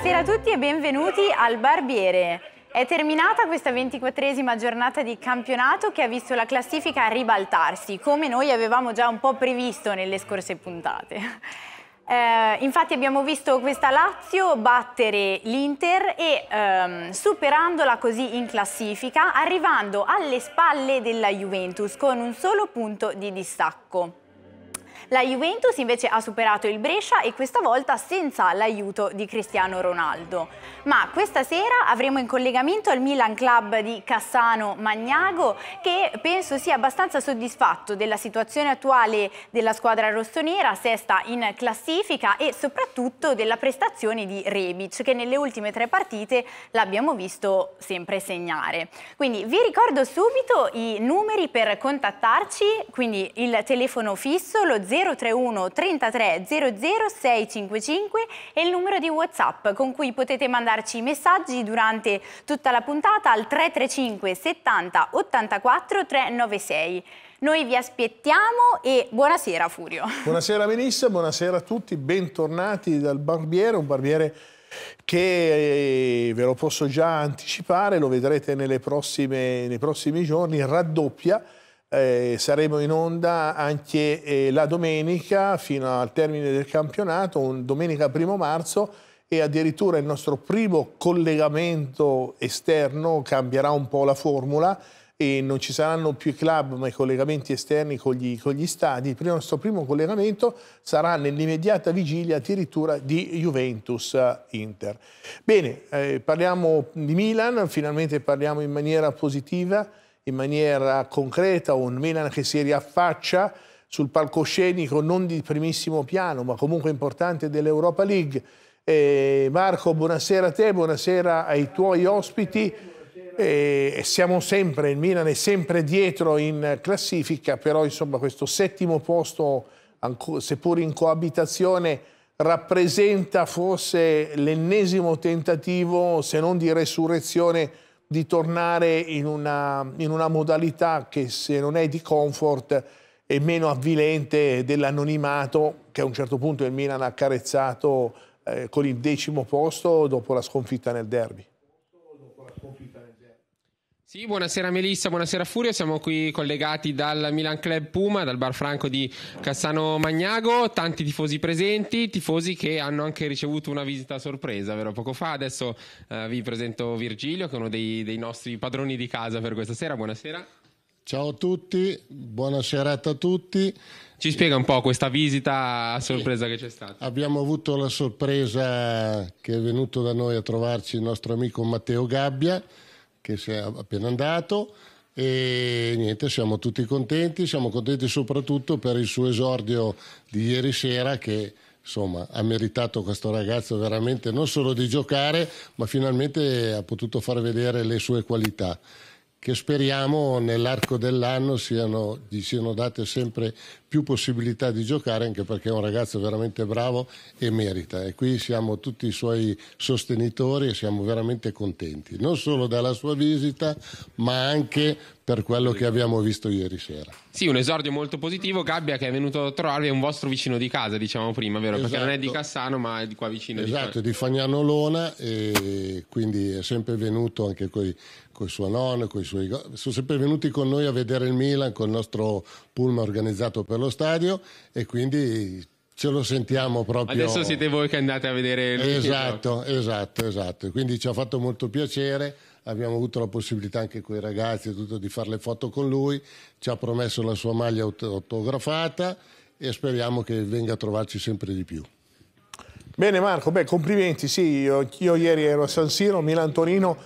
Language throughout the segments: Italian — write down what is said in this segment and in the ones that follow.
Buonasera a tutti e benvenuti al Barbiere. È terminata questa ventiquattresima giornata di campionato che ha visto la classifica ribaltarsi, come noi avevamo già un po' previsto nelle scorse puntate. Eh, infatti abbiamo visto questa Lazio battere l'Inter e ehm, superandola così in classifica, arrivando alle spalle della Juventus con un solo punto di distacco. La Juventus invece ha superato il Brescia e questa volta senza l'aiuto di Cristiano Ronaldo. Ma questa sera avremo in collegamento il Milan Club di Cassano Magnago che penso sia abbastanza soddisfatto della situazione attuale della squadra rossonera, sesta in classifica e soprattutto della prestazione di Rebic che nelle ultime tre partite l'abbiamo visto sempre segnare. Quindi vi ricordo subito i numeri per contattarci, quindi il telefono fisso lo 0 031 33 00 655 è il numero di WhatsApp con cui potete mandarci messaggi durante tutta la puntata al 335 70 84 396. Noi vi aspettiamo e buonasera Furio. Buonasera Venissa, buonasera a tutti, bentornati dal barbiere, un barbiere che eh, ve lo posso già anticipare, lo vedrete prossime, nei prossimi giorni, raddoppia eh, saremo in onda anche eh, la domenica fino al termine del campionato, un, domenica 1 marzo e addirittura il nostro primo collegamento esterno cambierà un po' la formula e non ci saranno più i club ma i collegamenti esterni con gli, con gli stadi. Il nostro primo collegamento sarà nell'immediata vigilia addirittura di Juventus-Inter. Eh, Bene, eh, parliamo di Milan, finalmente parliamo in maniera positiva in maniera concreta un Milan che si riaffaccia sul palcoscenico non di primissimo piano ma comunque importante dell'Europa League. Eh, Marco, buonasera a te, buonasera ai tuoi ospiti. Eh, siamo sempre, il Milan è sempre dietro in classifica, però insomma questo settimo posto, seppur in coabitazione, rappresenta forse l'ennesimo tentativo, se non di resurrezione, di tornare in una, in una modalità che se non è di comfort è meno avvilente dell'anonimato che a un certo punto il Milan ha carezzato eh, con il decimo posto dopo la sconfitta nel derby. Sì, buonasera Melissa, buonasera Furio, siamo qui collegati dal Milan Club Puma, dal bar franco di Cassano Magnago, tanti tifosi presenti, tifosi che hanno anche ricevuto una visita a sorpresa, vero? Poco fa, adesso eh, vi presento Virgilio che è uno dei, dei nostri padroni di casa per questa sera, buonasera. Ciao a tutti, buona serata a tutti. Ci spiega un po' questa visita a sorpresa sì. che c'è stata. Abbiamo avuto la sorpresa che è venuto da noi a trovarci il nostro amico Matteo Gabbia che si è appena andato e niente, siamo tutti contenti, siamo contenti soprattutto per il suo esordio di ieri sera che insomma ha meritato questo ragazzo veramente non solo di giocare ma finalmente ha potuto far vedere le sue qualità che speriamo nell'arco dell'anno siano, gli siano date sempre più possibilità di giocare, anche perché è un ragazzo veramente bravo e merita. E qui siamo tutti i suoi sostenitori e siamo veramente contenti, non solo dalla sua visita, ma anche per quello che abbiamo visto ieri sera. Sì, un esordio molto positivo, Gabbia che è venuto a trovarvi è un vostro vicino di casa, diciamo prima, vero? Esatto. Perché non è di esatto. Cassano, ma è di qua vicino. Esatto, di, diciamo. di Fagnanolona e quindi è sempre venuto anche coi con suo nonno, con i suoi... sono sempre venuti con noi a vedere il Milan, con il nostro pullman organizzato per lo stadio e quindi ce lo sentiamo proprio. Adesso siete voi che andate a vedere il Milan. Esatto, esatto, esatto. Quindi ci ha fatto molto piacere, abbiamo avuto la possibilità anche con i ragazzi tutto, di fare le foto con lui, ci ha promesso la sua maglia autografata e speriamo che venga a trovarci sempre di più. Bene Marco, beh, complimenti, sì, io, io ieri ero a San Siro, Milan-Torino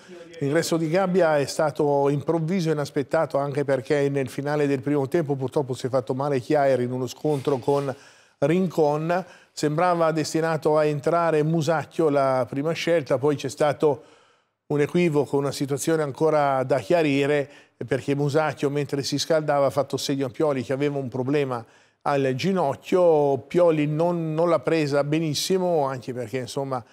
L'ingresso di Gabbia è stato improvviso e inaspettato anche perché nel finale del primo tempo purtroppo si è fatto male Chiaer in uno scontro con Rincon. Sembrava destinato a entrare Musacchio la prima scelta, poi c'è stato un equivoco, una situazione ancora da chiarire perché Musacchio mentre si scaldava ha fatto segno a Pioli che aveva un problema al ginocchio. Pioli non, non l'ha presa benissimo anche perché insomma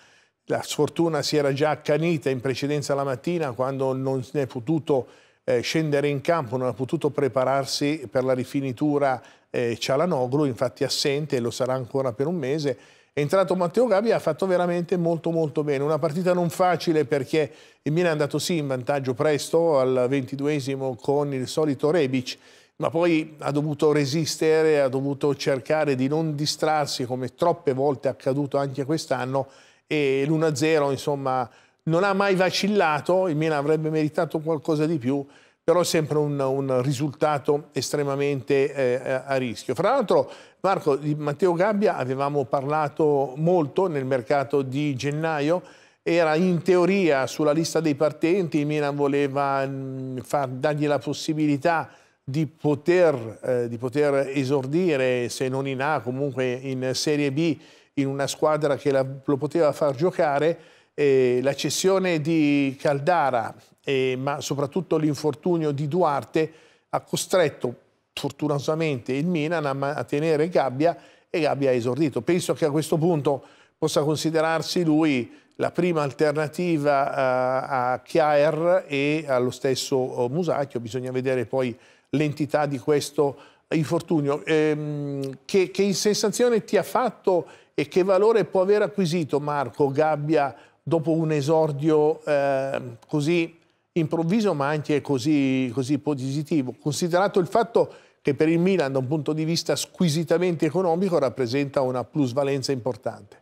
la sfortuna si era già accanita in precedenza la mattina quando non è potuto eh, scendere in campo, non ha potuto prepararsi per la rifinitura eh, Cialanoglu, infatti assente e lo sarà ancora per un mese. È entrato Matteo Gabbia, ha fatto veramente molto molto bene. Una partita non facile perché il Milan è andato sì in vantaggio presto al ventiduesimo con il solito Rebic, ma poi ha dovuto resistere, ha dovuto cercare di non distrarsi come troppe volte è accaduto anche quest'anno e l'1-0 insomma non ha mai vacillato, il Milan avrebbe meritato qualcosa di più, però sempre un, un risultato estremamente eh, a rischio. Fra l'altro, Marco, di Matteo Gabbia avevamo parlato molto nel mercato di gennaio, era in teoria sulla lista dei partenti, il Milan voleva mh, mm, far, dargli la possibilità di poter, eh, di poter esordire, se non in A, comunque in Serie B, in una squadra che la, lo poteva far giocare, eh, la cessione di Caldara, eh, ma soprattutto l'infortunio di Duarte, ha costretto fortunatamente il Milan a, a tenere Gabbia e Gabbia ha esordito. Penso che a questo punto possa considerarsi lui la prima alternativa eh, a, a Chiaer e allo stesso eh, Musacchio. Bisogna vedere poi l'entità di questo infortunio. Ehm, che, che sensazione ti ha fatto e che valore può aver acquisito Marco Gabbia dopo un esordio eh, così improvviso ma anche così, così positivo, considerato il fatto che per il Milan da un punto di vista squisitamente economico rappresenta una plusvalenza importante.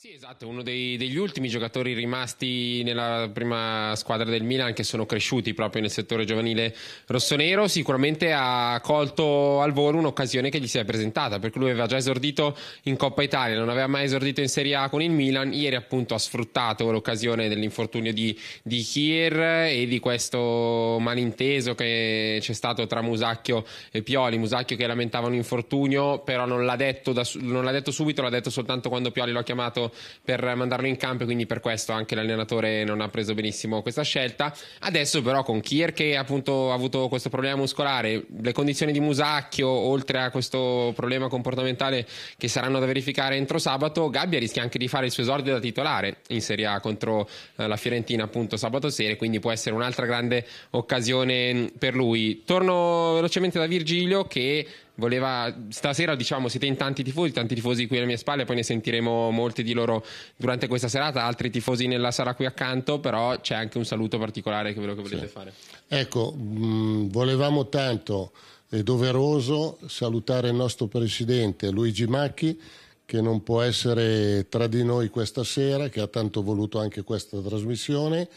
Sì, esatto, uno dei, degli ultimi giocatori rimasti nella prima squadra del Milan che sono cresciuti proprio nel settore giovanile rossonero, sicuramente ha colto al volo un'occasione che gli si è presentata, perché lui aveva già esordito in Coppa Italia, non aveva mai esordito in Serie A con il Milan, ieri appunto ha sfruttato l'occasione dell'infortunio di, di Kier e di questo malinteso che c'è stato tra Musacchio e Pioli, Musacchio che lamentava un infortunio, però non l'ha detto, da, non l'ha detto subito, l'ha detto soltanto quando Pioli l'ha chiamato per mandarlo in campo, e quindi per questo anche l'allenatore non ha preso benissimo questa scelta. Adesso però con Kier che appunto ha avuto questo problema muscolare, le condizioni di Musacchio, oltre a questo problema comportamentale che saranno da verificare entro sabato, Gabbia rischia anche di fare il suo esordio da titolare in Serie A contro eh, la Fiorentina appunto sabato sera, quindi può essere un'altra grande occasione per lui. Torno velocemente da Virgilio che voleva stasera diciamo siete in tanti tifosi tanti tifosi qui alle mie spalle poi ne sentiremo molti di loro durante questa serata altri tifosi nella sala qui accanto però c'è anche un saluto particolare che ve che volete sì. fare ecco mh, mm, volevamo tanto è doveroso salutare il nostro presidente Luigi Macchi che non può essere tra di noi questa sera che ha tanto voluto anche questa trasmissione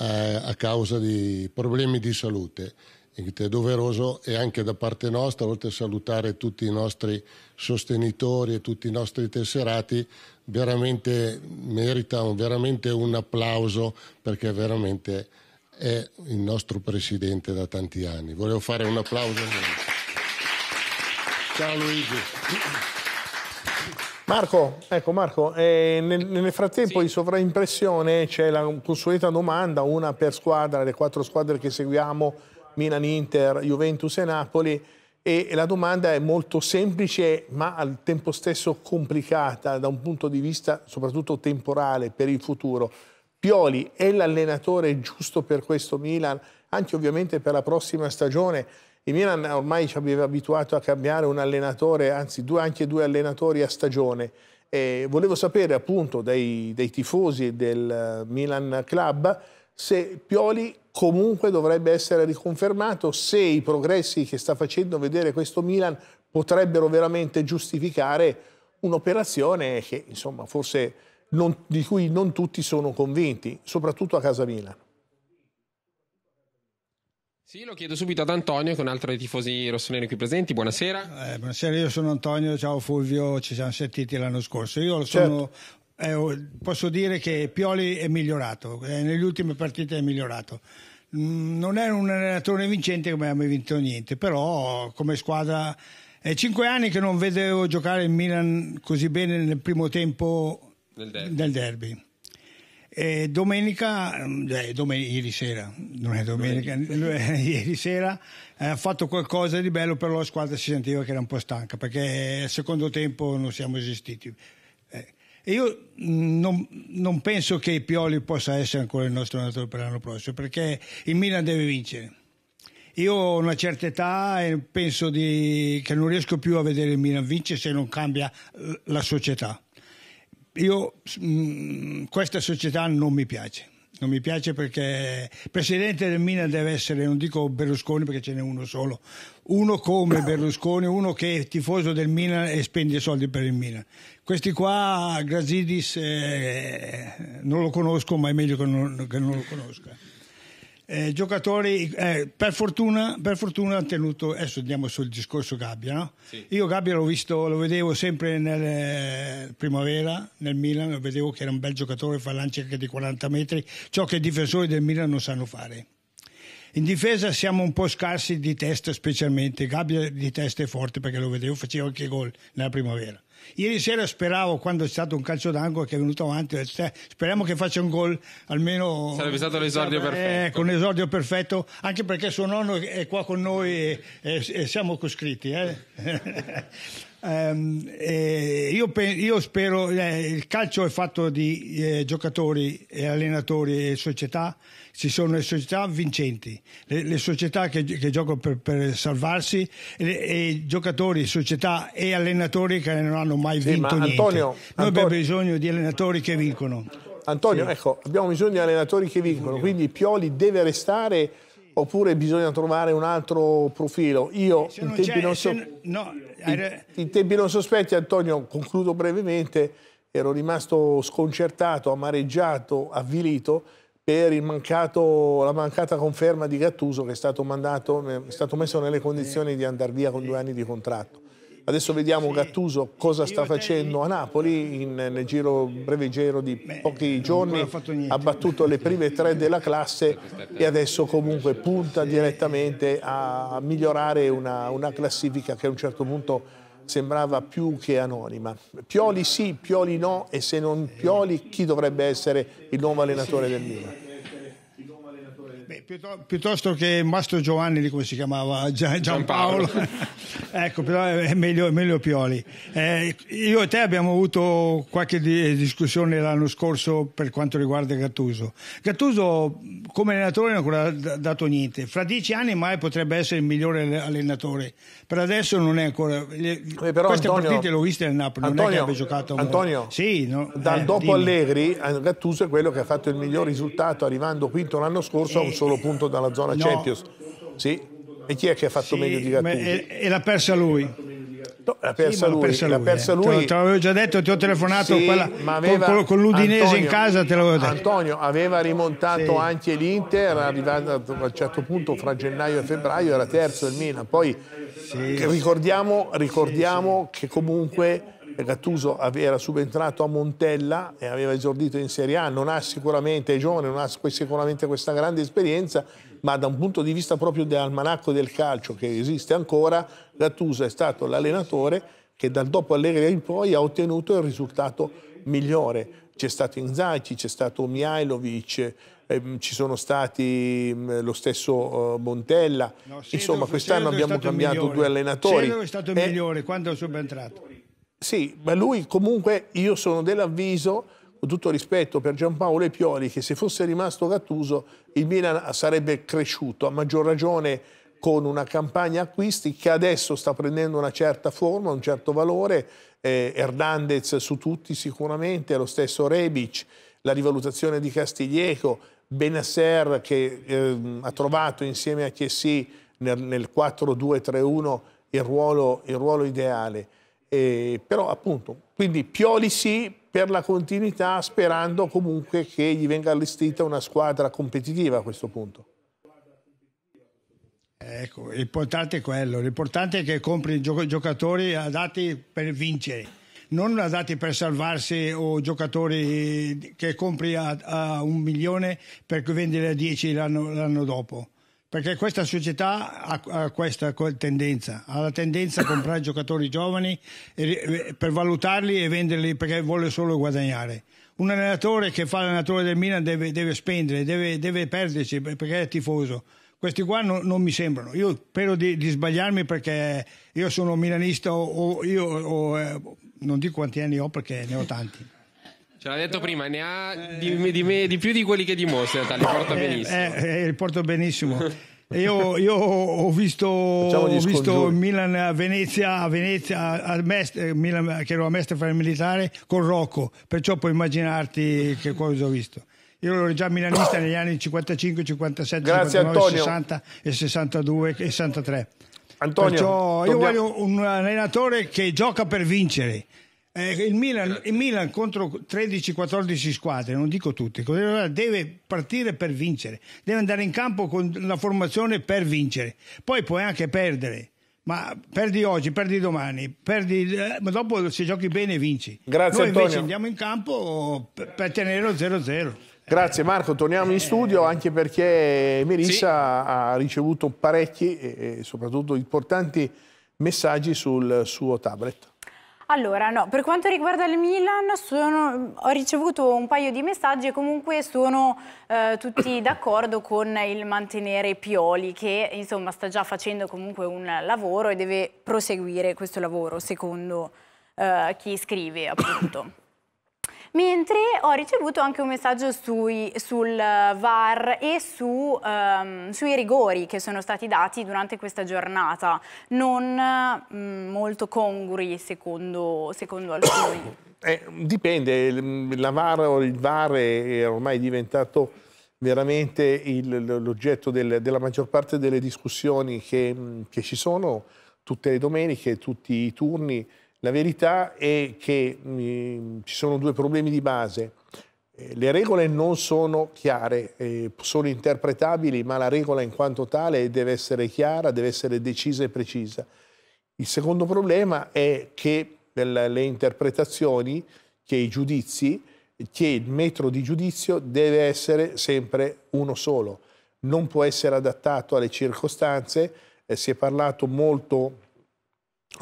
eh, a causa di problemi di salute è doveroso e anche da parte nostra, oltre a salutare tutti i nostri sostenitori e tutti i nostri tesserati, veramente merita veramente un applauso perché veramente è il nostro presidente da tanti anni. Volevo fare un applauso. Ciao Luigi. Marco, ecco Marco, eh, nel, nel, frattempo sì. in sovraimpressione c'è la consueta domanda, una per squadra, le quattro squadre che seguiamo Milan-Inter, Juventus e Napoli e la domanda è molto semplice ma al tempo stesso complicata da un punto di vista soprattutto temporale per il futuro. Pioli è l'allenatore giusto per questo Milan, anche ovviamente per la prossima stagione. Il Milan ormai ci aveva abituato a cambiare un allenatore, anzi due, anche due allenatori a stagione. E volevo sapere appunto dai, dai tifosi del Milan Club se Pioli comunque dovrebbe essere riconfermato, se i progressi che sta facendo vedere questo Milan potrebbero veramente giustificare un'operazione che insomma forse non, di cui non tutti sono convinti, soprattutto a casa Milan. Sì, lo chiedo subito ad Antonio con altri tifosi rossoneri qui presenti. Buonasera. Eh, buonasera, io sono Antonio, ciao Fulvio, ci siamo sentiti l'anno scorso. Io sono certo eh, oh, posso dire che Pioli è migliorato, eh, nelle ultime partite è migliorato. Mm, non è un allenatore vincente come abbiamo vinto niente, però come squadra è cinque anni che non vedevo giocare il Milan così bene nel primo tempo del derby. Del derby. E domenica, mm, eh, domen- ieri sera, non è domenica, eh, ieri sera eh, ha fatto qualcosa di bello, però la squadra si sentiva che era un po' stanca perché al secondo tempo non siamo esistiti. E io non, non, penso che Pioli possa essere ancora il nostro allenatore per l'anno prossimo, perché il Milan deve vincere. Io ho una certa età e penso di, che non riesco più a vedere il Milan vincere se non cambia la società. Io, mh, mm, questa società non mi piace. Non mi piace perché presidente del Milan deve essere, non dico Berlusconi perché ce n'è uno solo, uno come Berlusconi, uno che è tifoso del Milan e spende soldi per il Milan. Questi qua, Grazidis, eh, non lo conosco, ma è meglio che non, che non lo conosca eh, giocatori, eh, per, fortuna, per fortuna ha tenuto, adesso andiamo sul discorso Gabbia, no? sì. io Gabbia l'ho visto, lo vedevo sempre nel eh, primavera, nel Milan, lo vedevo che era un bel giocatore, fa lanci anche di 40 metri, ciò che i difensori del Milan non sanno fare. In difesa siamo un po' scarsi di testa specialmente, Gabbia di testa è forte perché lo vedevo, faceva anche gol nella primavera. Ieri sera speravo, quando è stato un calcio d'angolo che è venuto avanti, speriamo che faccia un gol almeno. Sarebbe stato l'esordio eh, perfetto. Con l'esordio perfetto, anche perché suo nonno è qua con noi e, e, e siamo coscritti. Eh? Ehm, eh, io, pe- io, spero, eh, il calcio è fatto di eh, giocatori e allenatori e società, ci sono le società vincenti, le, le società che, che giocano per, per, salvarsi e, e, giocatori, società e allenatori che non hanno mai sì, vinto ma Antonio, niente. Noi Antonio, abbiamo bisogno di allenatori che vincono. Antonio, sì. ecco, abbiamo bisogno di allenatori che vincono, quindi Pioli deve restare oppure bisogna trovare un altro profilo. Io eh, in tempi, non, so... no, in, eh, in tempi non sospetti, Antonio, concludo brevemente, ero rimasto sconcertato, amareggiato, avvilito per mancato, la mancata conferma di Gattuso che è stato, mandato, è stato messo nelle condizioni di andare via con due anni di contratto. Adesso vediamo sì. Gattuso cosa sta facendo a Napoli in, nel giro, breve giro di Beh, pochi giorni. Ha battuto le prime tre della classe e adesso comunque punta direttamente a migliorare una, una classifica che a un certo punto sembrava più che anonima. Pioli sì, Pioli no e se non Pioli chi dovrebbe essere il nuovo allenatore del Milan? piuttosto che Mastro Giovanni, come si chiamava Giampaolo, Giampaolo. ecco, però è meglio, è meglio Pioli. Eh, io e te abbiamo avuto qualche discussione l'anno scorso per quanto riguarda Gattuso. Gattuso come allenatore non ha ancora dato niente, fra dieci anni mai potrebbe essere il migliore allenatore, per adesso non è ancora... eh, però, queste Antonio, partite l'ho viste nel Napoli, Antonio, non è che abbia giocato... Antonio, sì, no, da, eh, dopo dimmi. Allegri, eh, Gattuso è quello che ha fatto il miglior risultato arrivando quinto l'anno scorso a un eh, solo punto dalla zona no. Champions. Sì? E chi è che ha fatto sì, meglio di Gattuso? E, e l'ha persa lui. No, l'ha persa sì, lui, persa lui, persa eh. lui. Eh. Te, l'avevo già detto, ti ho telefonato sì, quella, aveva, con, con, l'Udinese Antonio, in casa, te l'avevo detto. Antonio aveva rimontato sì. anche l'Inter, arrivato a un certo punto fra gennaio e febbraio era terzo il Milan, poi ricordiamo, ricordiamo che comunque Gattuso era subentrato a Montella e aveva esordito in Serie A, non ha sicuramente, è giovane, non ha sicuramente questa grande esperienza, ma da un punto di vista proprio dell'almanacco del calcio che esiste ancora, Gattuso è stato l'allenatore che dal dopo Allegri in poi ha ottenuto il risultato migliore. C'è stato Inzaghi, c'è stato Mihailovic, ehm, ci sono stati ehm, lo stesso eh, Montella. No, Insomma, quest'anno abbiamo cambiato migliore. due allenatori. Cedo è stato il eh, migliore quando è subentrato. Sì, ma lui comunque, io sono dell'avviso, con tutto rispetto per Giampaolo e Pioli, che se fosse rimasto Gattuso il Milan sarebbe cresciuto, a maggior ragione con una campagna acquisti che adesso sta prendendo una certa forma, un certo valore, eh, Hernandez su tutti sicuramente, lo stesso Rebic, la rivalutazione di Castiglieco, Benasser che eh, ha trovato insieme a Chiessy nel, nel 4-2-3-1 il il ruolo ideale. Eh, però appunto, quindi Pioli sì per la continuità sperando comunque che gli venga allestita una squadra competitiva a questo punto. Ecco, l'importante è quello, l'importante è che compri giocatori adatti per vincere, non adatti per salvarsi o giocatori che compri a, a un milione per vendere a 10 l'anno dopo perché questa società ha, questa tendenza, ha la tendenza a comprare giocatori giovani per valutarli e venderli perché vuole solo guadagnare. Un allenatore che fa l'allenatore del Milan deve, deve spendere, deve, deve, perderci perché è tifoso. Questi qua no, non mi sembrano. Io spero di, di, sbagliarmi perché io sono milanista o, o io o, eh, non dico quanti anni ho perché ne ho tanti. Ce l'ha detto prima, ne ha eh. di, di, me, di più di quelli che di Mosè, li porta eh, benissimo. Eh, eh, porto benissimo. Io, io, ho visto, ho visto Milan a Venezia, a Venezia a Mestre, Milan, che ero a Mestre fare il militare con Rocco, perciò puoi immaginarti che cosa ho visto. Io ero già milanista negli anni 55, 57, Grazie, 59, Antonio. 60 e 62 e 63. Antonio, Perciò io voglio un allenatore che gioca per vincere, eh, il, Milan, il, Milan, contro 13-14 squadre, non dico tutte, eh, deve partire per vincere, deve andare in campo con la formazione per vincere, poi puoi anche perdere. Ma perdi oggi, perdi domani, perdi, eh, ma dopo se giochi bene vinci. Grazie Noi Antonio. andiamo in campo per, per tenere lo 0-0. Grazie Marco, torniamo in studio anche perché Melissa sì. ha ricevuto parecchi e soprattutto importanti messaggi sul suo tablet. Allora, no, per quanto riguarda il Milan sono, ho ricevuto un paio di messaggi e comunque sono eh, tutti d'accordo con il mantenere Pioli che insomma sta già facendo comunque un lavoro e deve proseguire questo lavoro secondo eh, chi scrive appunto. Mentre ho ricevuto anche un messaggio sui, sul VAR e su, um, sui rigori che sono stati dati durante questa giornata, non um, molto congrui secondo, secondo alcuni. Eh, dipende, mm, la VAR il VAR è ormai diventato veramente l'oggetto del, della maggior parte delle discussioni che, mm, che ci sono tutte le domeniche, tutti i turni, la verità è che mh, mm, ci sono due problemi di base. Eh, le regole non sono chiare, eh, sono interpretabili, ma la regola in quanto tale deve essere chiara, deve essere decisa e precisa. Il secondo problema è che le interpretazioni, che i giudizi, che il metro di giudizio deve essere sempre uno solo, non può essere adattato alle circostanze. Eh, si è parlato molto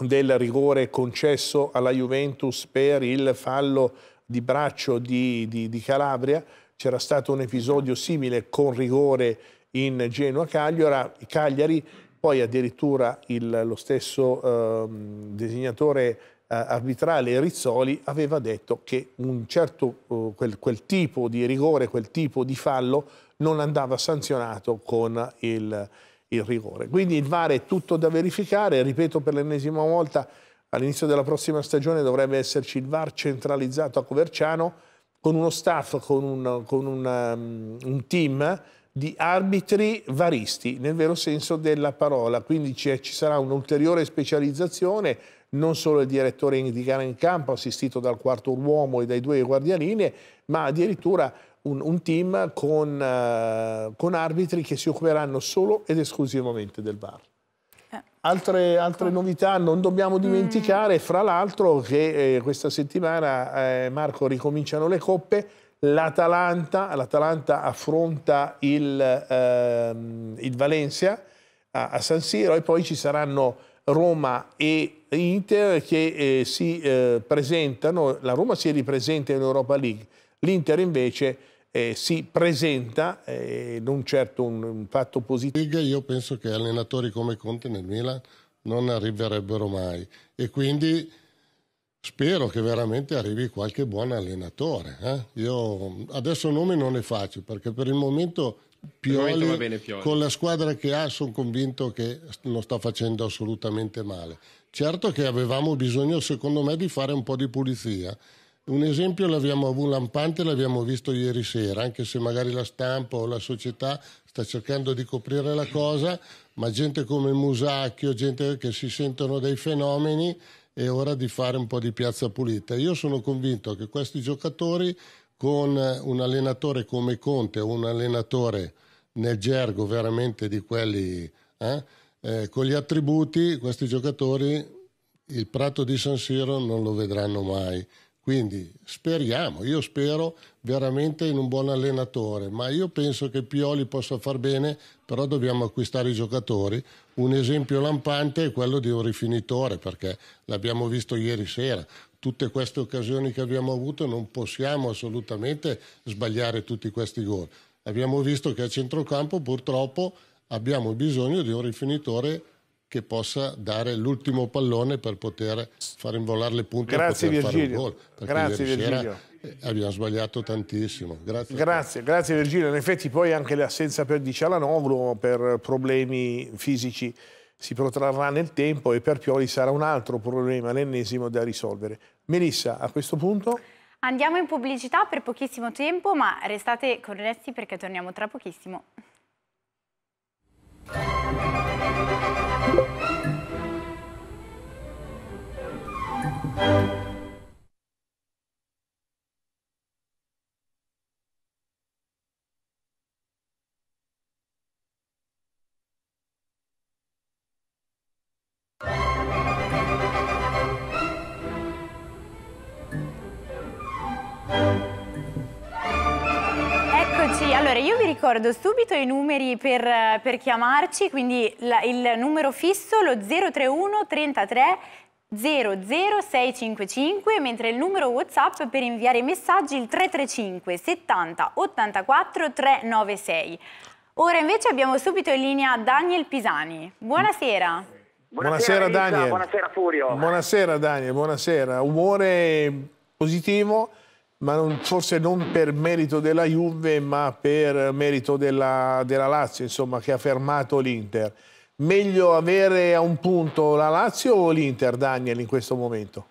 del rigore concesso alla Juventus per il fallo di braccio di, di, di Calabria, c'era stato un episodio simile con rigore in Genoa-Cagliari, poi addirittura il, lo stesso eh, disegnatore eh, arbitrale Rizzoli aveva detto che certo, eh, quel, quel, tipo di rigore, quel tipo di fallo non andava sanzionato con il il rigore. Quindi il VAR è tutto da verificare, ripeto per l'ennesima volta, all'inizio della prossima stagione dovrebbe esserci il VAR centralizzato a Coverciano con uno staff, con, un, con una, um, un team di arbitri varisti, nel vero senso della parola. Quindi ci sarà un'ulteriore specializzazione, non solo il direttore di gara in campo, assistito dal quarto uomo e dai due guardialine, ma addirittura un, un team con, eh, con, arbitri che si occuperanno solo ed esclusivamente del VAR. Eh. Altre, altre, ecco. novità non dobbiamo dimenticare, mm. fra l'altro che eh, questa settimana, eh, Marco, ricominciano le coppe, l'Atalanta, affronta il, ehm, il Valencia a, a, San Siro e poi ci saranno Roma e Inter che eh, si eh, presentano, la Roma si ripresenta in Europa League, l'Inter invece eh, si presenta, eh, non certo un, un fatto positivo. Io penso che allenatori come Conte nel Milan non arriverebbero mai e quindi spero che veramente arrivi qualche buon allenatore. Eh? Io adesso nomi non ne faccio perché per il momento Pioli, con la squadra che ha sono convinto che non sta facendo assolutamente male. Certo che avevamo bisogno secondo me di fare un po' di pulizia un esempio l'abbiamo avuto lampante, l'abbiamo visto ieri sera, anche se magari la stampa o la società sta cercando di coprire la cosa, ma gente come Musacchio, gente che si sentono dei fenomeni, è ora di fare un po' di piazza pulita. Io sono convinto che questi giocatori con un allenatore come Conte, un allenatore nel gergo veramente di quelli eh, eh, con gli attributi, questi giocatori il prato di San Siro non lo vedranno mai. Quindi speriamo, io spero veramente in un buon allenatore, ma io penso che Pioli possa far bene, però dobbiamo acquistare i giocatori. Un esempio lampante è quello di un rifinitore, perché l'abbiamo visto ieri sera. Tutte queste occasioni che abbiamo avuto non possiamo assolutamente sbagliare tutti questi gol. Abbiamo visto che a centrocampo purtroppo abbiamo bisogno di un rifinitore che possa dare l'ultimo pallone per poter far involare le punte grazie e fare un gol. Grazie Virgilio. Eh, abbiamo sbagliato tantissimo. Grazie. Grazie, grazie Virgilio. In effetti poi anche l'assenza per Di Cialanoglu per problemi fisici si protrarrà nel tempo e per Pioli sarà un altro problema, l'ennesimo da risolvere. Melissa, a questo punto... Andiamo in pubblicità per pochissimo tempo, ma restate connessi perché torniamo tra pochissimo. Allora, io vi ricordo subito i numeri per, per chiamarci, quindi la, il numero fisso lo 031 33 00655 mentre il numero whatsapp per inviare messaggi il 335 70 84 396 ora invece abbiamo subito in linea Daniel Pisani buonasera buonasera, buonasera Daniel buonasera Furio buonasera Daniel buonasera umore positivo ma non, forse non per merito della Juve, ma per merito della, della Lazio, insomma, che ha fermato l'Inter. Meglio avere a un punto la Lazio o l'Inter, Daniel, in questo momento?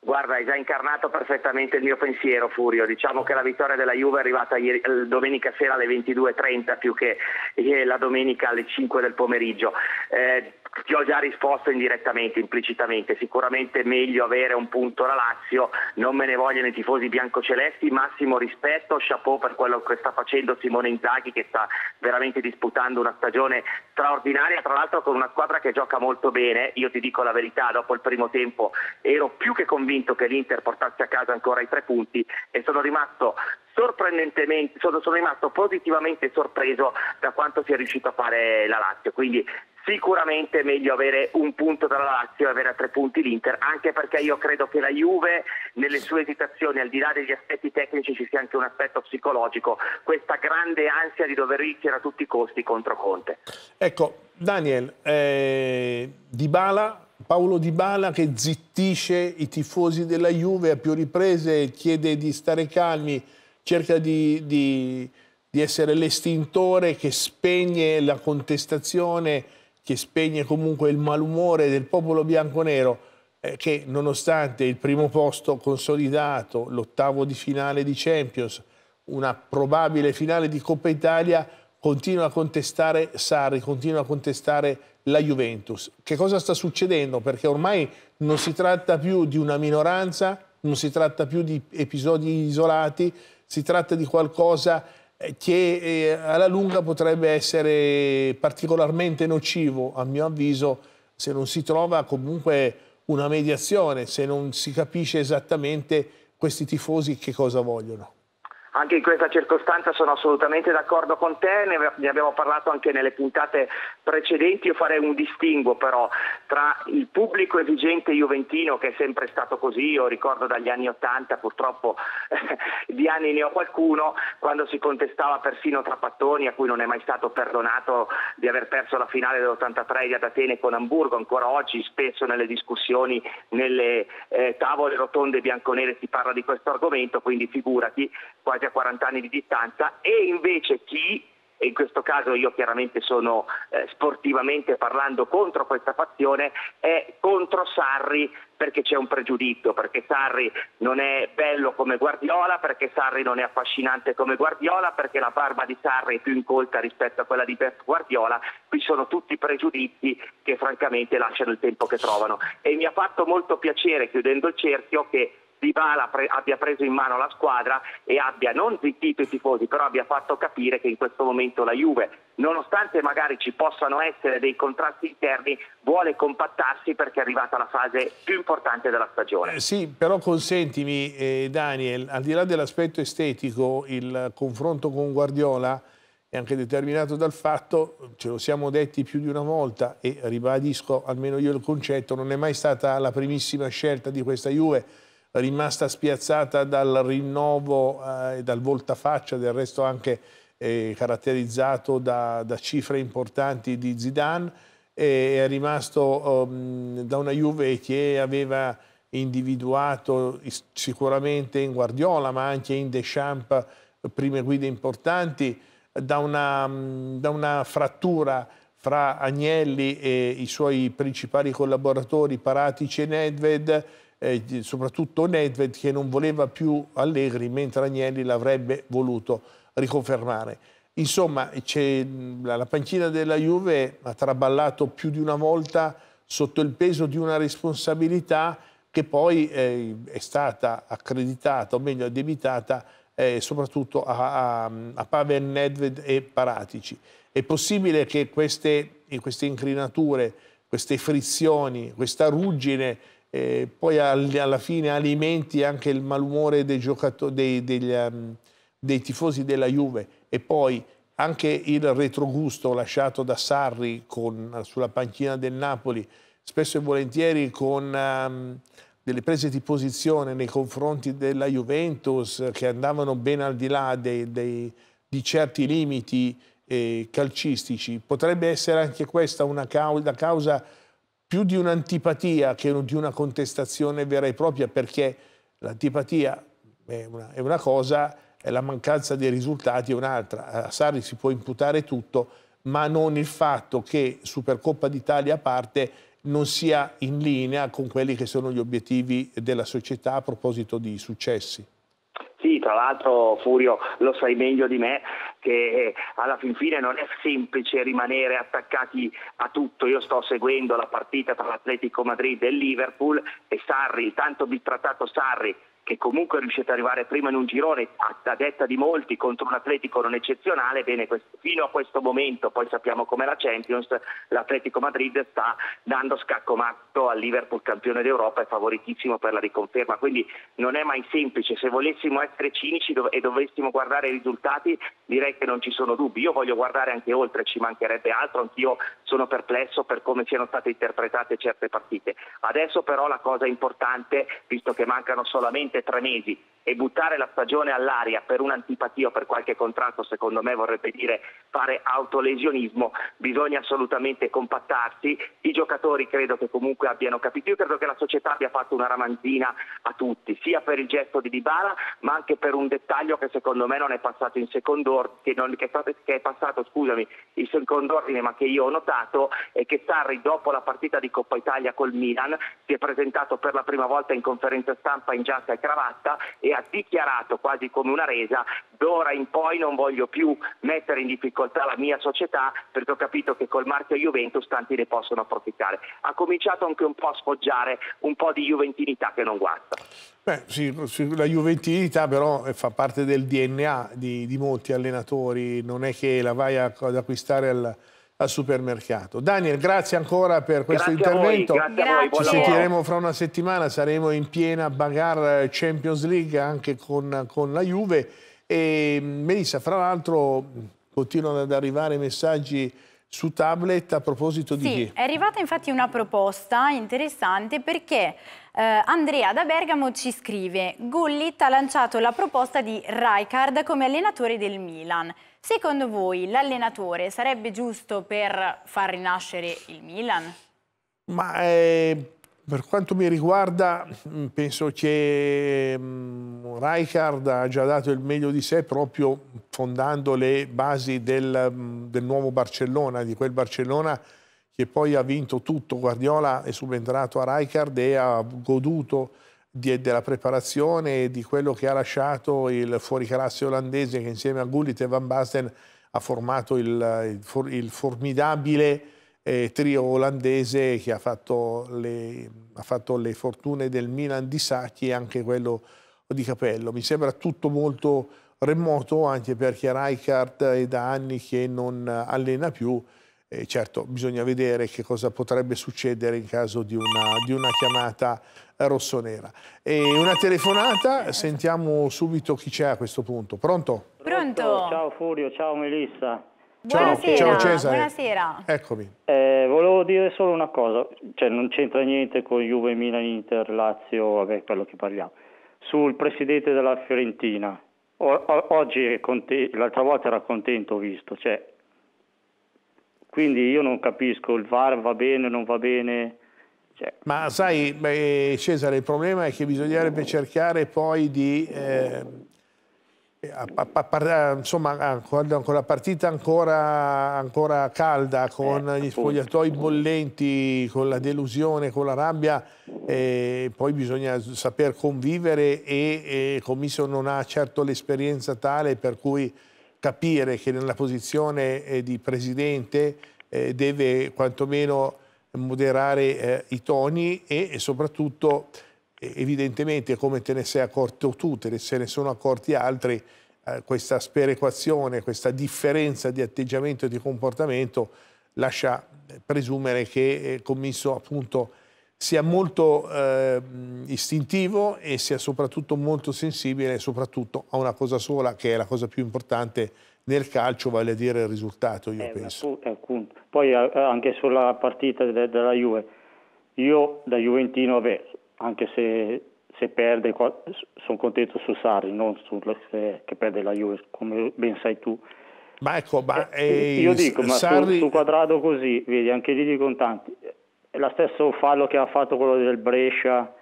Guarda, hai già incarnato perfettamente il mio pensiero, Furio. Diciamo che la vittoria della Juve è arrivata ieri, eh, domenica sera alle 22.30 più che eh, la domenica alle 5 del pomeriggio. Eh, ti ho già risposto indirettamente, implicitamente, sicuramente è meglio avere un punto la Lazio, non me ne vogliono i tifosi biancocelesti, massimo rispetto, chapeau per quello che sta facendo Simone Inzaghi che sta veramente disputando una stagione straordinaria, tra l'altro con una squadra che gioca molto bene, io ti dico la verità, dopo il primo tempo ero più che convinto che l'Inter portasse a casa ancora i tre punti e sono rimasto sorprendentemente, sono, sono rimasto positivamente sorpreso da quanto sia riuscito a fare la Lazio, quindi sicuramente è meglio avere un punto dalla Lazio e avere a tre punti l'Inter, anche perché io credo che la Juve nelle sue esitazioni, al di là degli aspetti tecnici, ci sia anche un aspetto psicologico, questa grande ansia di dover vincere a tutti i costi contro Conte. Ecco, Daniel, eh, Dybala, Paolo Di Bala che zittisce i tifosi della Juve a più riprese, chiede di stare calmi, cerca di, di, di essere l'estintore che spegne la contestazione che spegne comunque il malumore del popolo bianconero eh, che nonostante il primo posto consolidato, l'ottavo di finale di Champions, una probabile finale di Coppa Italia, continua a contestare Sarri, continua a contestare la Juventus. Che cosa sta succedendo? Perché ormai non si tratta più di una minoranza, non si tratta più di episodi isolati, si tratta di qualcosa eh, che eh, alla lunga potrebbe essere particolarmente nocivo, a mio avviso, se non si trova comunque una mediazione, se non si capisce esattamente questi tifosi che cosa vogliono. Anche in questa circostanza sono assolutamente d'accordo con te, ne abbiamo parlato anche nelle puntate precedenti io farei un distinguo però tra il pubblico esigente juventino che è sempre stato così, io ricordo dagli anni 80 purtroppo di anni ne ho qualcuno, quando si contestava persino Trapattoni a cui non è mai stato perdonato di aver perso la finale dell'83 ad Atene con Hamburgo, ancora oggi spesso nelle discussioni, nelle eh, tavole rotonde bianconere si parla di questo argomento, quindi figurati quasi a 40 anni di distanza e invece chi in questo caso io chiaramente sono eh, sportivamente parlando contro questa fazione, è contro Sarri perché c'è un pregiudizio, perché Sarri non è bello come Guardiola, perché Sarri non è affascinante come Guardiola, perché la barba di Sarri è più incolta rispetto a quella di Pep Guardiola, qui sono tutti pregiudizi che francamente lasciano il tempo che trovano e mi ha fatto molto piacere, chiudendo il cerchio, che Dybala pre- abbia preso in mano la squadra e abbia non zittito i tifosi, però abbia fatto capire che in questo momento la Juve, nonostante magari ci possano essere dei contrasti interni, vuole compattarsi perché è arrivata la fase più importante della stagione. Eh, sì, però consentimi eh, Daniel, al di là dell'aspetto estetico, il confronto con Guardiola è anche determinato dal fatto, ce lo siamo detti più di una volta e ribadisco almeno io il concetto, non è mai stata la primissima scelta di questa Juve rimasta spiazzata dal rinnovo eh, e eh, dal voltafaccia, del resto anche eh, caratterizzato da, da, cifre importanti di Zidane, e è rimasto um, da una Juve che aveva individuato sicuramente in Guardiola, ma anche in Deschamps, prime guide importanti, da una, da una frattura fra Agnelli e i suoi principali collaboratori Paratici e Nedved, eh, soprattutto Nedved che non voleva più Allegri, mentre Agnelli l'avrebbe voluto riconfermare. Insomma, la pancina della Juve ha traballato più di una volta sotto il peso di una responsabilità che poi eh, è stata accreditata, o meglio addebitata, eh, soprattutto a, a, a, Pavel Nedved e Paratici. È possibile che queste, queste, incrinature, queste frizioni, questa ruggine eh, poi alla fine alimenti anche il malumore dei, dei, degli, um, dei tifosi della Juve e poi anche il retrogusto lasciato da Sarri con, sulla panchina del Napoli, spesso e volentieri con um, delle prese di posizione nei confronti della Juventus che andavano ben al di là dei, dei, di certi limiti eh, calcistici. Potrebbe essere anche questa una causa, causa più di un'antipatia che di una contestazione vera e propria, perché l'antipatia è, è una, cosa, è la mancanza dei risultati è un'altra. A Sarri si può imputare tutto, ma non il fatto che Supercoppa d'Italia a parte non sia in linea con quelli che sono gli obiettivi della società a proposito di successi. Sì, tra l'altro Furio lo sai meglio di me, che alla fin fine non è semplice rimanere attaccati a tutto. Io sto seguendo la partita tra l'Atletico Madrid e Liverpool e Sarri, il tanto bitrattato Sarri che comunque riuscite ad arrivare prima in un girone a, detta di molti contro un Atletico non eccezionale, bene, fino a questo momento, poi sappiamo com'è la Champions, l'Atletico Madrid sta dando scacco matto al Liverpool campione d'Europa e favoritissimo per la riconferma, quindi non è mai semplice, se volessimo essere cinici e dovessimo guardare i risultati direi che non ci sono dubbi, io voglio guardare anche oltre, ci mancherebbe altro, anch'io sono perplesso per come siano state interpretate certe partite. Adesso però la cosa importante, visto che mancano solamente solamente tre mesi e buttare la stagione all'aria per un'antipatia o per qualche contratto, secondo me vorrebbe dire fare autolesionismo, bisogna assolutamente compattarsi, i giocatori credo che comunque abbiano capito, io credo che la società abbia fatto una ramanzina a tutti, sia per il gesto di Dybala ma anche per un dettaglio che secondo me non è passato in secondo ordine, che, che, è passato scusami, in secondo ordine ma che io ho notato è che Sarri dopo la partita di Coppa Italia col Milan si è presentato per la prima volta in conferenza stampa in giacca e cravatta e ha dichiarato quasi come una resa d'ora in poi non voglio più mettere in difficoltà la mia società perché ho capito che col marchio Juventus tanti ne possono approfittare. Ha cominciato anche un po' a sfoggiare un po' di juventinità che non guasta. Beh, sì, la juventinità però fa parte del DNA di, di molti allenatori, non è che la vai ad acquistare al al supermercato. Daniel, grazie ancora per questo grazie intervento. Voi, grazie Ci sentiremo fra una settimana, saremo in piena bagarre Champions League anche con, con la Juve. E Melissa, fra l'altro continuano ad arrivare messaggi su tablet a proposito di... Sì, è arrivata infatti una proposta interessante perché eh, Andrea da Bergamo ci scrive Gullit ha lanciato la proposta di Raikard come allenatore del Milan. Secondo voi l'allenatore sarebbe giusto per far rinascere il Milan? Ma eh, per quanto mi riguarda mm, penso che um, Rijkaard ha già dato il meglio di sé proprio fondando le basi del, mm, del nuovo Barcellona, di quel Barcellona che poi ha vinto tutto. Guardiola è subentrato a Rijkaard e ha goduto di, della preparazione e di quello che ha lasciato il fuoriclasse olandese che insieme a Gullit e Van Basten ha formato il, il, for, il formidabile eh, trio olandese che ha fatto, le, ha fatto, le, fortune del Milan di Sacchi e anche quello di Capello. Mi sembra tutto molto remoto anche perché Rijkaard è da anni che non allena più e certo, bisogna vedere che cosa potrebbe succedere in caso di una, di una chiamata rossonera. E una telefonata, sentiamo subito chi c'è a questo punto. Pronto? Pronto? Ciao Furio, ciao Melissa. Buonasera, ciao, ciao Cesare. Buonasera. Eccomi. Eh, volevo dire solo una cosa, cioè non c'entra niente con Juve, Milan, Inter, Lazio, vabbè, quello che parliamo. Sul presidente della Fiorentina, o, o, oggi l'altra volta era contento, ho visto, cioè, quindi io non capisco, il VAR va bene, non va bene, cioè. Ma sai, beh, Cesare, il problema è che bisognerebbe cercare poi di... Eh, a, a, a, insomma, con la partita ancora, ancora calda, con eh, gli spogliatoi bollenti, con la delusione, con la rabbia, eh, poi bisogna saper convivere e, e Commisso non ha certo l'esperienza tale per cui capire che nella posizione eh, di presidente eh, deve quantomeno moderare eh, i toni e, e soprattutto eh, evidentemente come te ne sei accorto tu, te ne, se ne sono accorti altri, eh, questa sperequazione, questa differenza di atteggiamento e di comportamento lascia eh, presumere che il eh, commisso appunto sia molto eh, istintivo e sia soprattutto molto sensibile soprattutto a una cosa sola che è la cosa più importante nel calcio vale a dire il risultato, io eh, penso. Eh, appunto. Poi eh, eh, anche sulla partita de della Juve, io da Juventino, vabbè, anche se, se perde, sono contento su Sarri, non su, che perde la Juve, come ben sai tu. Ma ecco, ma, eh, io dico, ma Sarri... su, su quadrato così, vedi, anche lì dicono tanti. È lo stesso fallo che ha fatto quello del Brescia,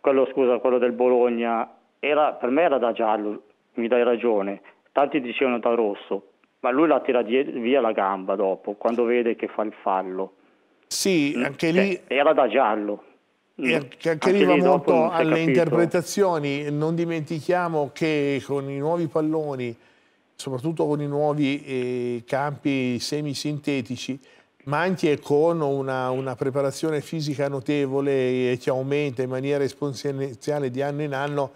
quello, scusa, quello del Bologna, era, per me era da giallo, mi dai ragione tanti dicevano da rosso, ma lui la tira via la gamba dopo, quando vede che fa il fallo. Sì, mm, anche cioè, lì... Cioè, era da giallo. Mm, e anche, anche lì va molto alle capito. interpretazioni, non dimentichiamo che con i nuovi palloni, soprattutto con i nuovi eh, campi semisintetici, ma anche con una, una, preparazione fisica notevole che aumenta in maniera esponenziale di anno in anno,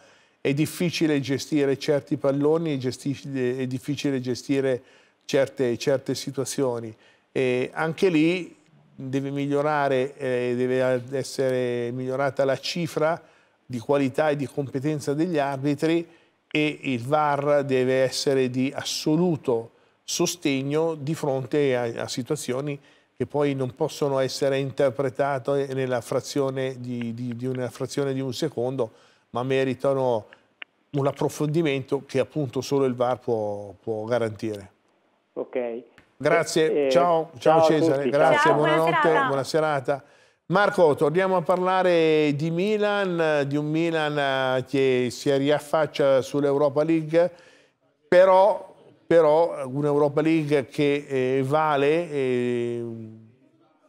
è difficile gestire certi palloni, è difficile gestire certe, certe situazioni. E anche lì deve migliorare, eh, deve essere migliorata la cifra di qualità e di competenza degli arbitri e il VAR deve essere di assoluto sostegno di fronte a, a situazioni che poi non possono essere interpretate nella frazione di, di, di una frazione di un secondo, ma meritano un approfondimento che appunto solo il VAR può, può garantire. Ok. Grazie, eh, eh ciao, ciao, ciao Cesare, grazie, ciao, buonanotte, buona, buona serata. Marco, torniamo a parlare di Milan, di un Milan eh, che si riaffaccia sull'Europa League, però, però un'Europa League che eh, vale eh,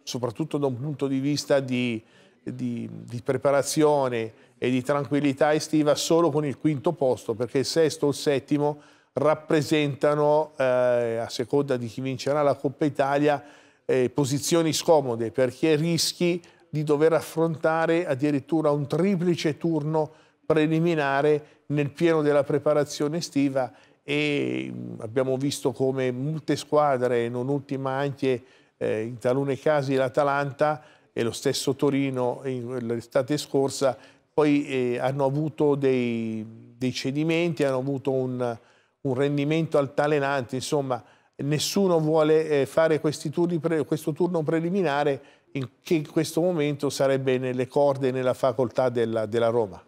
soprattutto da un punto di vista di di, di preparazione e di tranquillità estiva solo con il quinto posto, perché il sesto o il settimo rappresentano, eh, a seconda di chi vincerà la Coppa Italia, eh, posizioni scomode, perché rischi di dover affrontare addirittura un triplice turno preliminare nel pieno della preparazione estiva e mm, abbiamo visto come molte squadre, non ultima anche eh, in taluni casi l'Atalanta, e lo stesso Torino l'estate scorsa, poi eh, hanno avuto dei, dei, cedimenti, hanno avuto un, un, rendimento altalenante, insomma nessuno vuole eh, fare pre, questo turno preliminare in, che in questo momento sarebbe nelle corde nella facoltà della, della Roma.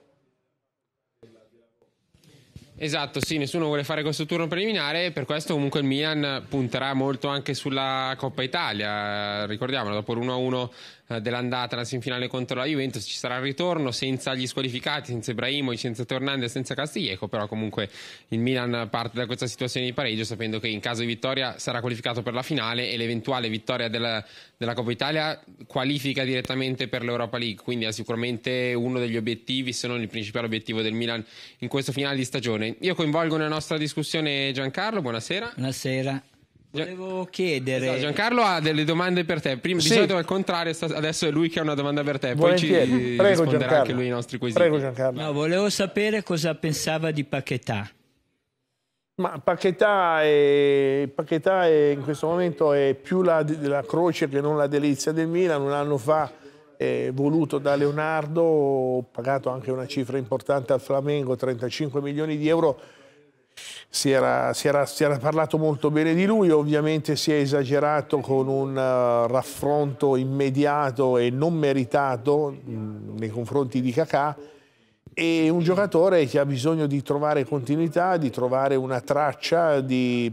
Esatto, sì, nessuno vuole fare questo turno preliminare, per questo comunque il Milan punterà molto anche sulla Coppa Italia, ricordiamolo, dopo l'1-1 eh, dell'andata, la semifinale contro la Juventus, ci sarà il ritorno senza gli squalificati, senza Ibrahimovic, senza Tornandez, senza Castiglieco, però comunque il Milan parte da questa situazione di pareggio sapendo che in caso di vittoria sarà qualificato per la finale e l'eventuale vittoria della, della Coppa Italia qualifica direttamente per l'Europa League, quindi è sicuramente uno degli obiettivi, se non il principale obiettivo del Milan in questo finale di stagione. Io coinvolgo nella nostra discussione Giancarlo, buonasera. Buonasera. Volevo chiedere. Esatto, Giancarlo ha delle domande per te. Prima, sì. Di solito al contrario, adesso è lui che ha una domanda per te. Poi Volentieri. ci Prego, risponderà Giancarlo. anche lui i nostri quesiti. Prego, Giancarlo. No, volevo sapere cosa pensava di Pachetà. Ma Paquetà, è, Paquetà è, in questo momento è più la, la, croce che non la delizia del Milan. Un anno fa eh, voluto da Leonardo, pagato anche una cifra importante al Flamengo, 35 milioni di euro si era, si, era, si era, parlato molto bene di lui, ovviamente si è esagerato con un uh, raffronto immediato e non meritato mh, mm, nei confronti di Kakà e un giocatore che ha bisogno di trovare continuità, di trovare una traccia, di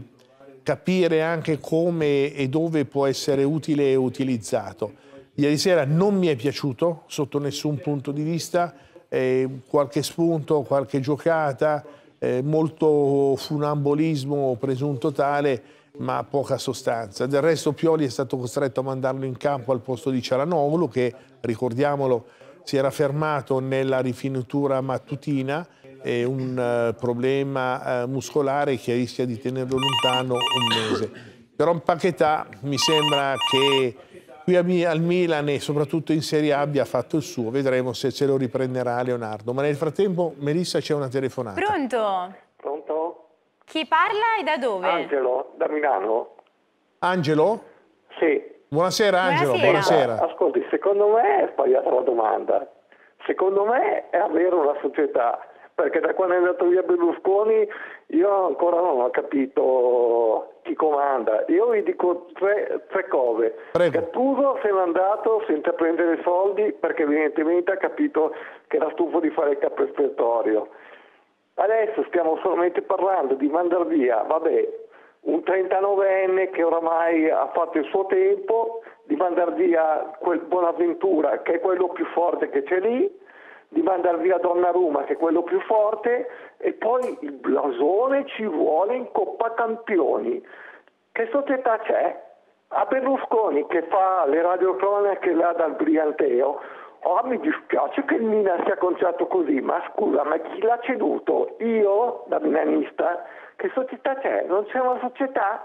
capire anche come e dove può essere utile e utilizzato. Ieri sera non mi è piaciuto sotto nessun punto di vista, eh, qualche spunto, qualche giocata, eh, molto funambolismo presunto tale, ma poca sostanza. Del resto Pioli è stato costretto a mandarlo in campo al posto di Cialanoglu, che, ricordiamolo, si era fermato nella rifinitura mattutina, e un eh, problema eh, muscolare che rischia di tenerlo lontano un mese. Però in Paquetà mi sembra che qui al Milan e soprattutto in Serie A abbia fatto il suo. Vedremo se ce lo riprenderà Leonardo. Ma nel frattempo, Melissa, c'è una telefonata. Pronto? Pronto? Chi parla e da dove? Angelo, da Milano. Angelo? Sì. Buonasera Angelo, buonasera. buonasera. Ah, ascolti, secondo me è sbagliata la domanda. Secondo me è avere una società, perché da quando è andato via Berlusconi io ancora non ho capito chi comanda. Io vi dico tre, tre cose. Prego. Gattuso se n'è andato senza prendere soldi perché evidentemente ha capito che era stufo di fare il capo espiatorio. Adesso stiamo solamente parlando di mandar via, vabbè, un 39enne che oramai ha fatto il suo tempo, di mandar via quel Buonaventura che è quello più forte che c'è lì, di mandar via Donnarumma che è quello più forte e poi il blasone ci vuole in Coppa Campioni. Che società c'è? A Berlusconi che fa le radiocronache là dal Brianteo, oh, mi dispiace che il Milan sia conciato così, ma scusa, ma chi l'ha ceduto? Io, da milanista, che società c'è? Non c'è una società?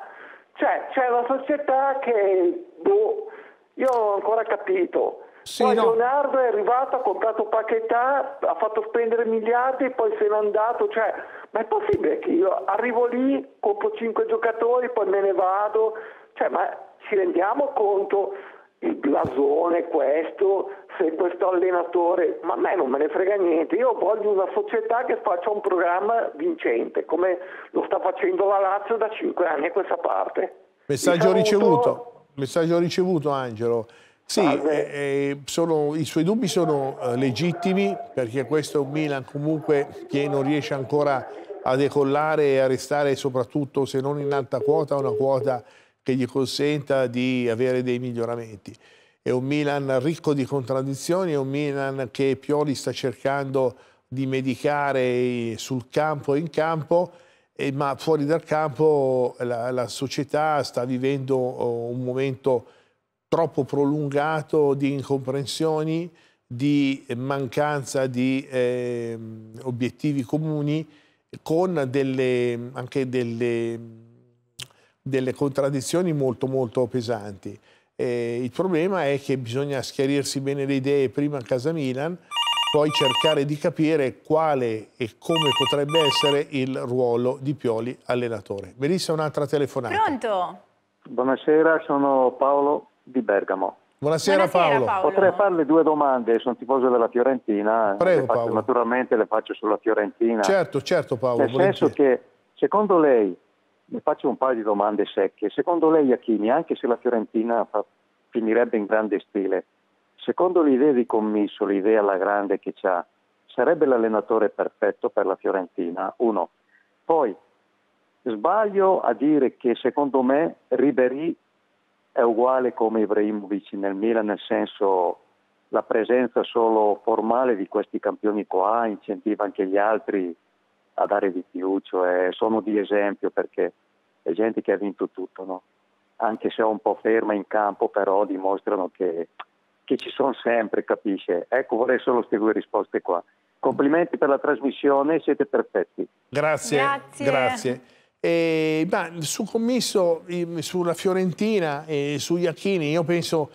Cioè, c'è una società che, boh, io non ho ancora capito. Sì, poi no. Leonardo è arrivato, ha comprato Paquetà, ha fatto spendere miliardi e poi se n'è andato. Cioè, ma è possibile che io arrivo lì, compro cinque giocatori, poi me ne vado? Cioè, ma ci rendiamo conto il blasone questo, se questo allenatore, ma a me non me ne frega niente, io voglio una società che faccia un programma vincente, come lo sta facendo la Lazio da cinque anni a questa parte. Messaggio ricevuto, messaggio ricevuto Angelo. Sì, eh, eh, sono, i suoi dubbi sono eh, legittimi perché questo è un Milan comunque che non riesce ancora a decollare e a restare soprattutto se non in alta quota, una quota che gli consenta di avere dei miglioramenti. È un Milan ricco di contraddizioni, è un Milan che Pioli sta cercando di medicare sul campo e in campo, eh, ma fuori dal campo la, la società sta vivendo oh, un momento troppo prolungato di incomprensioni, di mancanza di eh, obiettivi comuni, con delle, anche delle, delle, contraddizioni molto, molto pesanti. Eh, il problema è che bisogna schiarirsi bene le idee prima a casa Milan, poi cercare di capire quale e come potrebbe essere il ruolo di Pioli allenatore. Melissa, un'altra telefonata. Pronto? Buonasera, sono Paolo di Bergamo. Buonasera, Buonasera Paolo. Paolo. Potrei farle due domande, sono tifoso della Fiorentina. Prego, faccio, Paolo. Naturalmente le faccio sulla Fiorentina. Certo, certo Paolo. Nel volentieri. senso che, secondo lei, le faccio un paio di domande secche, secondo lei Achini, anche se la Fiorentina fa, finirebbe in grande stile, secondo l'idea di commisso, l'idea alla grande che ha, sarebbe l'allenatore perfetto per la Fiorentina? Uno. Poi, sbaglio a dire che secondo me Ribery è uguale come Ibrahimovic nel Milan, nel senso la presenza solo formale di questi campioni qua incentiva anche gli altri a dare di più, cioè sono di esempio perché è gente che ha vinto tutto, no? anche se è un po' ferma in campo, però dimostrano che, che ci sono sempre, capisce? Ecco, vorrei solo queste due risposte qua. Complimenti per la trasmissione, siete perfetti. Grazie. grazie. grazie. E, ma su Commisso, sulla Fiorentina e su Iacchini, io penso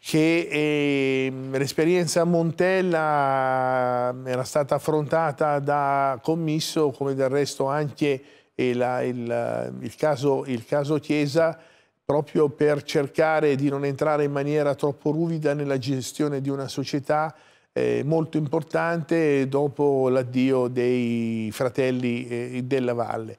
che eh, l'esperienza a Montella ehm, era stata affrontata da Commisso, come del resto anche eh, la, il, il, caso, il, caso, Chiesa, proprio per cercare di non entrare in maniera troppo ruvida nella gestione di una società eh, molto importante dopo l'addio dei fratelli eh, della Valle.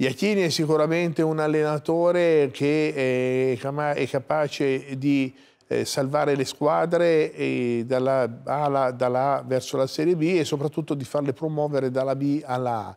Iachini è sicuramente un allenatore che eh, è, capace di eh, salvare le squadre dalla A, dalla A verso la Serie B e soprattutto di farle promuovere dalla B alla A.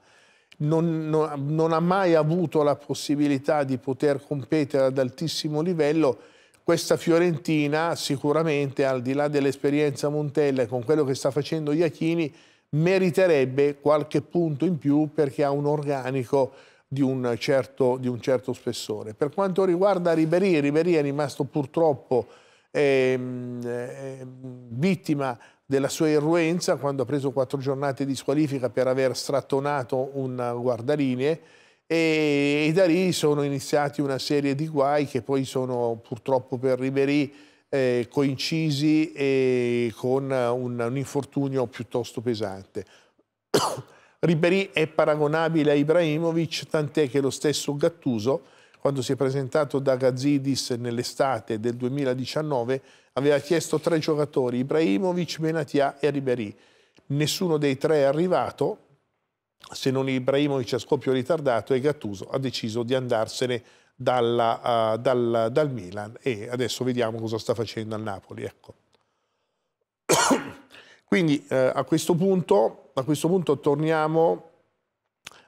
Non, non, non, ha mai avuto la possibilità di poter competere ad altissimo livello. Questa Fiorentina sicuramente, al di là dell'esperienza Montella e con quello che sta facendo Iachini, meriterebbe qualche punto in più perché ha un organico di un, certo, di un certo spessore. Per quanto riguarda Ribery, Ribery è rimasto purtroppo ehm, ehm, vittima della sua irruenza quando ha preso quattro giornate di squalifica per aver strattonato un guardalinee e, e da lì sono iniziati una serie di guai che poi sono purtroppo per Ribery eh, coincisi eh, con un, un infortunio piuttosto pesante. Ribéry è paragonabile a Ibrahimovic, tant'è che lo stesso Gattuso, quando si è presentato da Gazidis nell'estate del 2019, aveva chiesto tre giocatori, Ibrahimovic, Benatia e Ribéry. Nessuno dei tre è arrivato, se non Ibrahimovic a scoppio ritardato, e Gattuso ha deciso di andarsene dalla, uh, dal, dal, Milan e adesso vediamo cosa sta facendo al Napoli. Ecco. Quindi eh, a, questo punto, a, questo punto, torniamo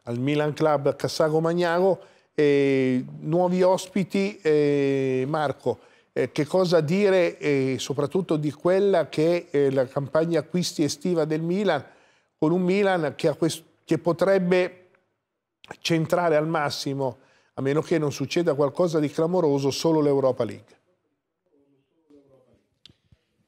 al Milan Club Cassago Magnago e nuovi ospiti. Eh, Marco, eh, che cosa dire eh, soprattutto di quella che è eh, la campagna acquisti estiva del Milan, con un Milan che, che potrebbe centrare al massimo, a meno che non succeda qualcosa di clamoroso, solo l'Europa League?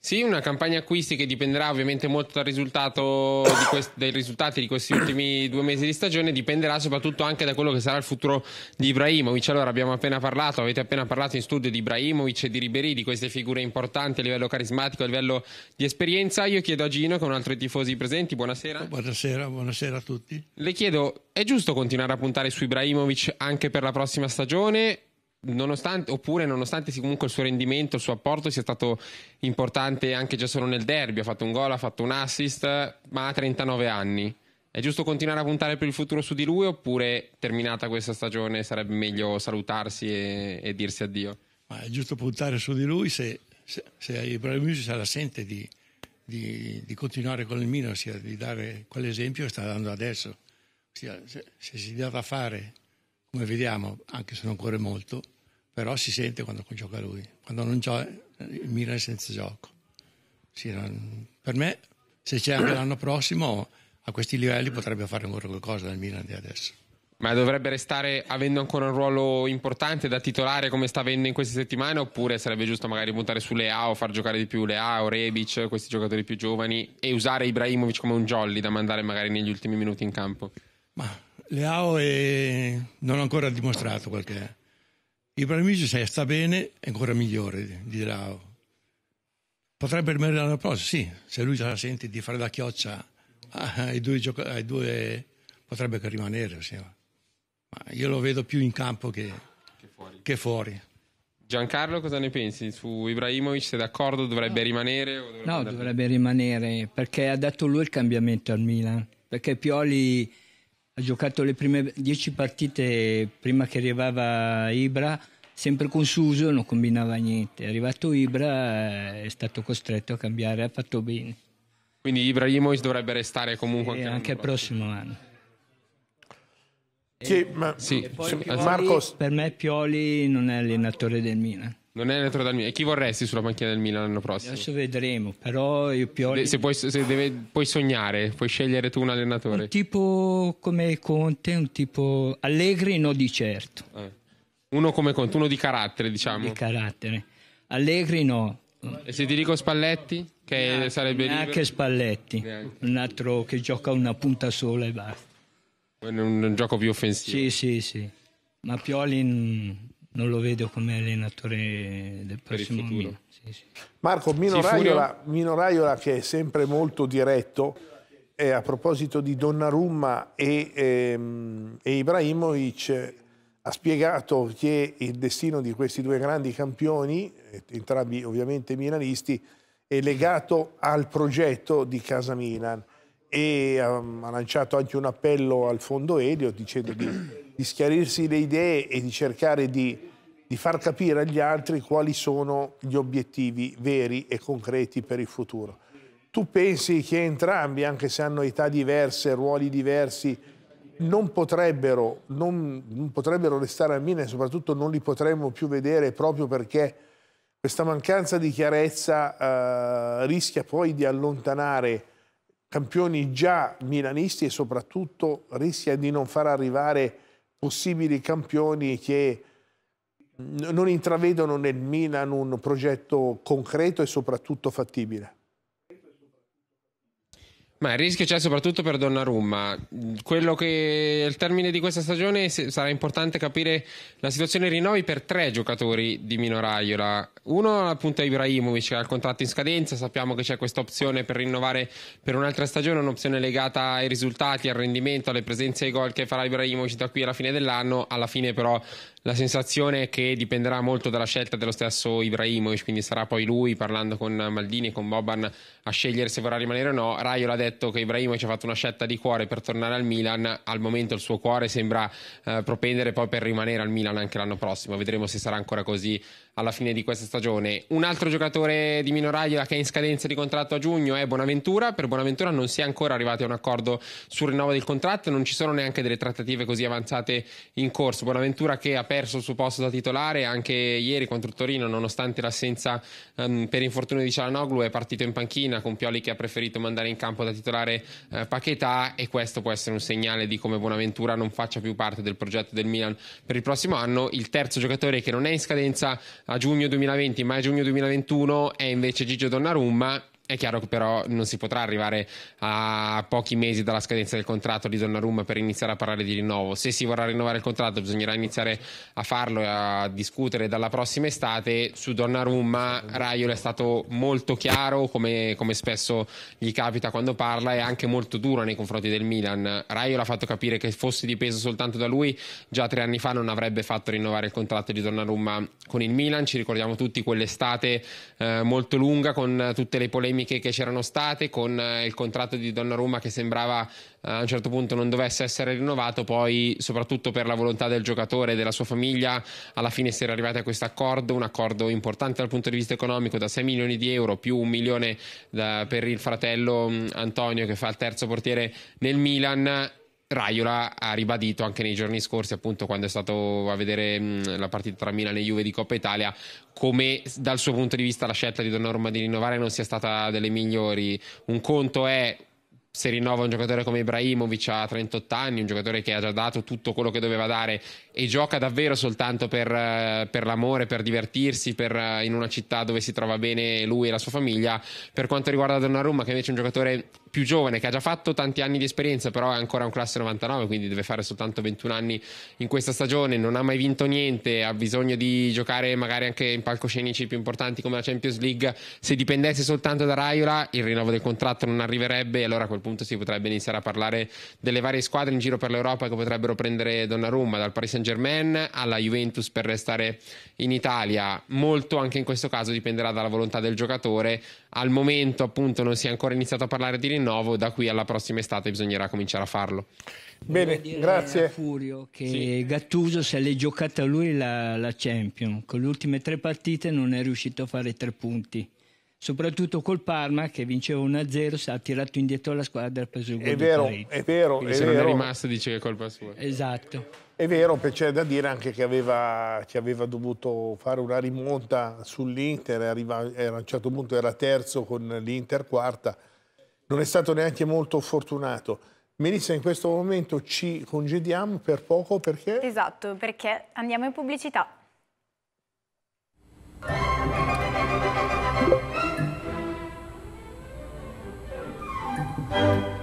Sì, una campagna acquisti che dipenderà ovviamente molto dal risultato quest- dai risultati di questi ultimi due mesi di stagione, dipenderà soprattutto anche da quello che sarà il futuro di Ibrahimovic. Allora abbiamo appena parlato, avete appena parlato in studio di Ibrahimovic e di Ribery, di queste figure importanti a livello carismatico, a livello di esperienza. Io chiedo a Gino, che è un altro altri tifosi presenti, buonasera. Buonasera, buonasera a tutti. Le chiedo, è giusto continuare a puntare su Ibrahimovic anche per la prossima stagione nonostante, oppure nonostante comunque il suo rendimento, il suo apporto sia stato importante anche già solo nel derby, ha fatto un gol, ha fatto un assist, ma ha 39 anni. È giusto continuare a puntare per il futuro su di lui oppure terminata questa stagione sarebbe meglio salutarsi e, e dirsi addio? Ma è giusto puntare su di lui se, se, se Ibrahimovic se la sente di, di, di, continuare con il Milan, ossia di dare quell'esempio che sta dando adesso. Ossia, se, se si dà da fare, come vediamo, anche se non corre molto, però si sente quando gioca lui, quando non gioca il Milan senza gioco. Sì, non... per me, se c'è anche l'anno prossimo, a questi livelli potrebbe fare ancora qualcosa dal Milan di adesso. Ma dovrebbe restare avendo ancora un ruolo importante da titolare come sta avendo in queste settimane oppure sarebbe giusto magari puntare su Leao, far giocare di più Leao, Rebic, questi giocatori più giovani e usare Ibrahimovic come un jolly da mandare magari negli ultimi minuti in campo? Ma Leao è... non ha ancora dimostrato quel che è Ibrahimovic se sta bene è ancora migliore dirà Potrebbe rimanere l'anno prossimo, sì, se lui già la sente di fare la chioccia ah, ai due, gioca- ai due potrebbe rimanere. Sì. Ma io lo vedo più in campo che, che, fuori. che fuori. Giancarlo, cosa ne pensi su Ibrahimovic? Sei d'accordo? Dovrebbe no. rimanere? Dovrebbe no, andare... dovrebbe rimanere perché ha dato lui il cambiamento al Milan. Perché Pioli ha giocato le prime dieci partite prima che arrivava Ibra, sempre con Suso non combinava niente. È arrivato Ibra, eh, è stato costretto a cambiare, ha fatto bene. Quindi Ibrahimovic dovrebbe restare comunque anche, anche il prossimo anno. Sì, ma... sì. Marcos... Per me Pioli non è allenatore del Milan. Non è Retro dal Milan. E chi vorresti sulla panchina del Milan l'anno prossimo? Adesso vedremo, però io Pioli... Se, puoi, se deve, puoi sognare, puoi scegliere tu un allenatore. Un tipo come Conte, un tipo Allegri no di certo. Eh. Uno come Conte, uno di carattere diciamo. Di carattere. Allegri no. E se ti dico Spalletti? Che neanche, sarebbe... Anche Spalletti. Neanche. Un altro che gioca una punta sola e basta. Un, un gioco più offensivo. Sì, sì, sì. Ma Pioli... Mm, non lo vedo come allenatore del prossimo anno. Sì, sì. Marco, Mino, sì, Raiola, Mino Raiola, che è sempre molto diretto, eh, a proposito di Donnarumma e, ehm, e Ibrahimovic, ha spiegato che il destino di questi due grandi campioni, entrambi ovviamente milanisti, è legato al progetto di Casa Milan e um, ha lanciato anche un appello al fondo Elio dicendo di, di, schiarirsi le idee e di cercare di di far capire agli altri quali sono gli obiettivi veri e concreti per il futuro. Tu pensi che entrambi, anche se hanno età diverse, ruoli diversi, non potrebbero, non, non potrebbero restare a Mina e soprattutto non li potremmo più vedere proprio perché questa mancanza di chiarezza eh, rischia poi di allontanare campioni già milanisti e soprattutto rischia di non far arrivare possibili campioni che non intravedono nel Milan un progetto concreto e soprattutto fattibile. Ma il rischio c'è soprattutto per Donnarumma. Quello che al termine di questa stagione sarà importante capire la situazione rinnovi per tre giocatori di Minoraiola. Uno appunto è Ibrahimovic che ha il contratto in scadenza, sappiamo che c'è questa opzione per rinnovare per un'altra stagione, un'opzione legata ai risultati, al rendimento, alle presenze e ai gol che farà Ibrahimovic da qui alla fine dell'anno. Alla fine però la sensazione è che dipenderà molto dalla scelta dello stesso Ibrahimovic, quindi sarà poi lui, parlando con Maldini e con Boban, a scegliere se vorrà rimanere o no. Raiola ha detto che Ibrahimovic ha fatto una scelta di cuore per tornare al Milan, al momento il suo cuore sembra eh, propendere poi per rimanere al Milan anche l'anno prossimo, vedremo se sarà ancora così alla fine di questa stagione. Un altro giocatore di Raiola che è in scadenza di contratto a giugno è Bonaventura. Per Bonaventura non si è ancora arrivati a un accordo sul rinnovo del contratto, non ci sono neanche delle trattative così avanzate in corso. Bonaventura che ha aperto perso il suo posto da titolare anche ieri contro Torino, nonostante l'assenza um, per infortunio di Cialanoglu, è partito in panchina con Pioli che ha preferito mandare in campo da titolare uh, Paquetà e questo può essere un segnale di come Bonaventura non faccia più parte del progetto del Milan per il prossimo anno. Il terzo giocatore che non è in scadenza a giugno 2020 ma a giugno 2021 è invece Gigio Donnarumma è chiaro che però non si potrà arrivare a pochi mesi dalla scadenza del contratto di Donnarumma per iniziare a parlare di rinnovo. Se si vorrà rinnovare il contratto bisognerà iniziare a farlo e a discutere dalla prossima estate. Su Donnarumma Raiola è stato molto chiaro, come, come, spesso gli capita quando parla, e anche molto duro nei confronti del Milan. Raiola ha fatto capire che fosse dipeso soltanto da lui, già tre anni fa non avrebbe fatto rinnovare il contratto di Donnarumma con il Milan. Ci ricordiamo tutti quell'estate eh, molto lunga con tutte le polemiche polemiche che c'erano state con eh, il contratto di Donnarumma che sembrava eh, a un certo punto non dovesse essere rinnovato, poi soprattutto per la volontà del giocatore e della sua famiglia alla fine si era arrivati a questo accordo, un accordo importante dal punto di vista economico da 6 milioni di euro più un milione da, per il fratello mm, Antonio che fa il terzo portiere nel Milan Raiola ha ribadito anche nei giorni scorsi, appunto, quando è stato a vedere mh, mm, la partita tra Milan e Juve di Coppa Italia, come dal suo punto di vista la scelta di Donnarumma di rinnovare non sia stata delle migliori. Un conto è se rinnova un giocatore come Ibrahimovic a 38 anni, un giocatore che ha già dato tutto quello che doveva dare e gioca davvero soltanto per, eh, per l'amore, per divertirsi, per, eh, in una città dove si trova bene lui e la sua famiglia. Per quanto riguarda Donnarumma, che invece è un giocatore più giovane, che ha già fatto tanti anni di esperienza, però è ancora un classe 99, quindi deve fare soltanto 21 anni in questa stagione, non ha mai vinto niente, ha bisogno di giocare magari anche in palcoscenici più importanti come la Champions League. Se dipendesse soltanto da Raiola, il rinnovo del contratto non arriverebbe e allora a quel punto si potrebbe iniziare a parlare delle varie squadre in giro per l'Europa che potrebbero prendere Donnarumma, dal Paris Saint Germain, alla Juventus per restare in Italia. Molto anche in questo caso dipenderà dalla volontà del giocatore. Al momento appunto non si è ancora iniziato a parlare di rinnovo, da qui alla prossima estate bisognerà cominciare a farlo. Bene, grazie. Furio che sì. Gattuso se l'è giocata lui la, la Champions, con le ultime tre partite non è riuscito a fare tre punti soprattutto col Parma che vinceva 1-0 si è tirato indietro la squadra e ha preso il gol è vero, è vero, Quindi è se vero. non è rimasto dice che è colpa sua esatto è vero, c'è da dire anche che aveva, che aveva dovuto fare una rimonta sull'Inter, a un certo punto era terzo con l'Inter quarta, non è stato neanche molto fortunato. Melissa, in questo momento ci congediamo per poco perché? Esatto, perché andiamo in pubblicità. Thank you.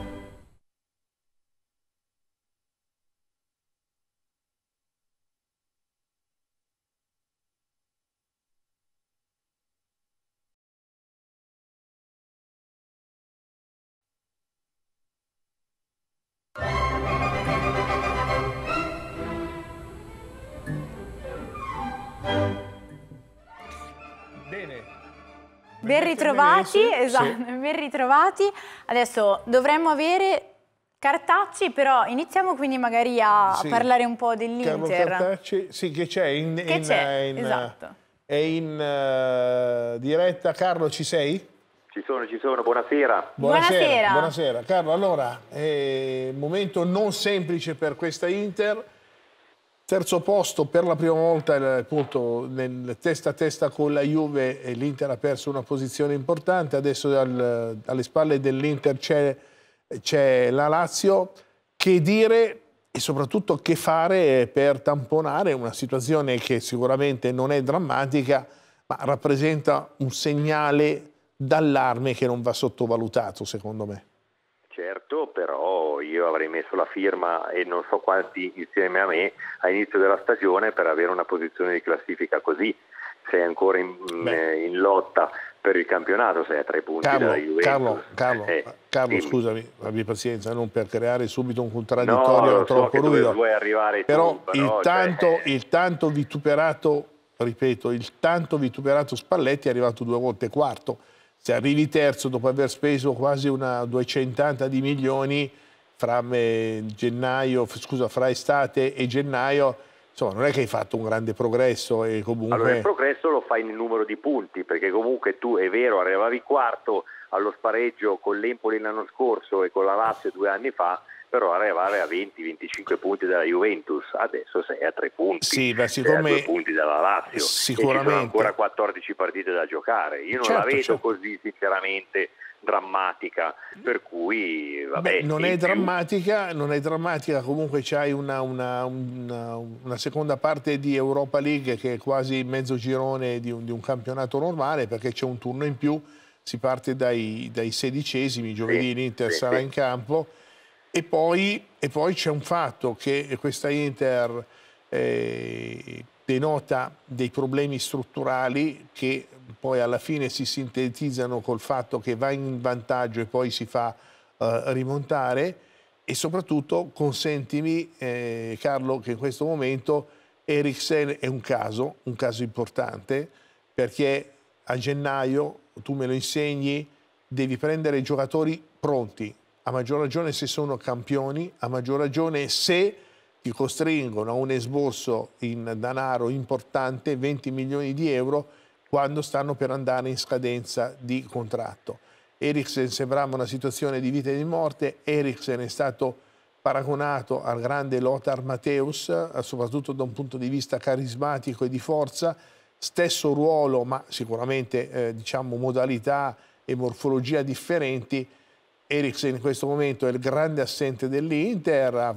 Ben ritrovati, esatto, sì. ben ritrovati. Adesso dovremmo avere Cartacci, però iniziamo quindi magari a sì. parlare un po' dell'Inter. Cartacci, sì, che c'è in, che in, eh, in, esatto. Eh, è in uh, diretta. Carlo, ci sei? Ci sono, ci sono, buonasera. Buonasera. Buonasera, buonasera. Carlo, allora, eh, momento non semplice per questa Inter Terzo posto per la prima volta eh, appunto, nel testa a testa con la Juve e l'Inter ha perso una posizione importante, adesso al, alle spalle dell'Inter c'è la Lazio. Che dire e soprattutto che fare per tamponare una situazione che sicuramente non è drammatica ma rappresenta un segnale d'allarme che non va sottovalutato secondo me. Certo, però io avrei messo la firma e non so quanti insieme a me a inizio della stagione per avere una posizione di classifica così. Sei ancora in, in eh, lotta per il campionato, sei a tre punti Carlo, dalla Juventus. Carlo, Carlo, eh, Carlo scusami, abbi pazienza, non per creare subito un contraddittorio no, troppo so ruvido. Però, tu, però il, cioè, tanto, cioè... il tanto vituperato, ripeto, il tanto vituperato Spalletti è arrivato due volte quarto se arrivi terzo dopo aver speso quasi una 280 di milioni fra, gennaio, scusa, fra estate e gennaio, insomma non è che hai fatto un grande progresso e comunque... Allora il progresso lo fai nel numero di punti, perché comunque tu è vero, arrivavi quarto allo spareggio con l'Empoli l'anno scorso e con la Lazio due anni fa, però arrivare a 20-25 punti dalla Juventus, adesso sei a 3 punti, sì, beh, siccome... a punti dalla Lazio, sicuramente. E ci ancora 14 partite da giocare, io non certo, la vedo certo. così sinceramente drammatica, per cui vabbè, Beh, non, è drammatica, non è drammatica, comunque c'hai una, una, una, una, seconda parte di Europa League che è quasi mezzo girone di un, di un campionato normale perché c'è un turno in più, si parte dai, dai sedicesimi, giovedì sì, l'Inter sì, sarà sì. in campo e poi, poi c'è un fatto che questa Inter eh, denota dei problemi strutturali che poi alla fine si sintetizzano col fatto che va in vantaggio e poi si fa eh, rimontare e soprattutto consentimi eh, Carlo che in questo momento Eriksen è un caso, un caso importante perché a gennaio tu me lo insegni, devi prendere giocatori pronti, a maggior ragione se sono campioni, a maggior ragione se ti costringono a un esborso in denaro importante, 20 milioni di euro, quando stanno per andare in scadenza di contratto. Eriksen sembrava una situazione di vita e di morte, Eriksen è stato paragonato al grande Lothar Matteus, soprattutto da un punto di vista carismatico e di forza, stesso ruolo ma sicuramente eh, diciamo, modalità e morfologia differenti, Eriksen in questo momento è il grande assente dell'Inter,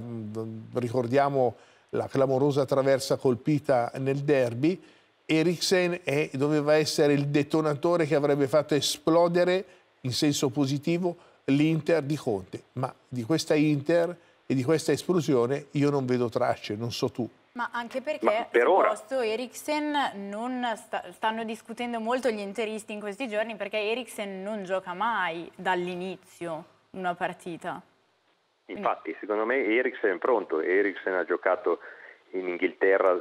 ricordiamo la clamorosa traversa colpita nel derby, Eriksen è, doveva essere il detonatore che avrebbe fatto esplodere in senso positivo l'Inter di Conte, ma di questa Inter e di questa esplosione io non vedo tracce, non so tu. Ma anche perché per ora... posto Eriksen non sta, stanno discutendo molto gli interisti in questi giorni perché Eriksen non gioca mai dall'inizio una partita. Infatti, secondo me Eriksen è pronto. Eriksen ha giocato in Inghilterra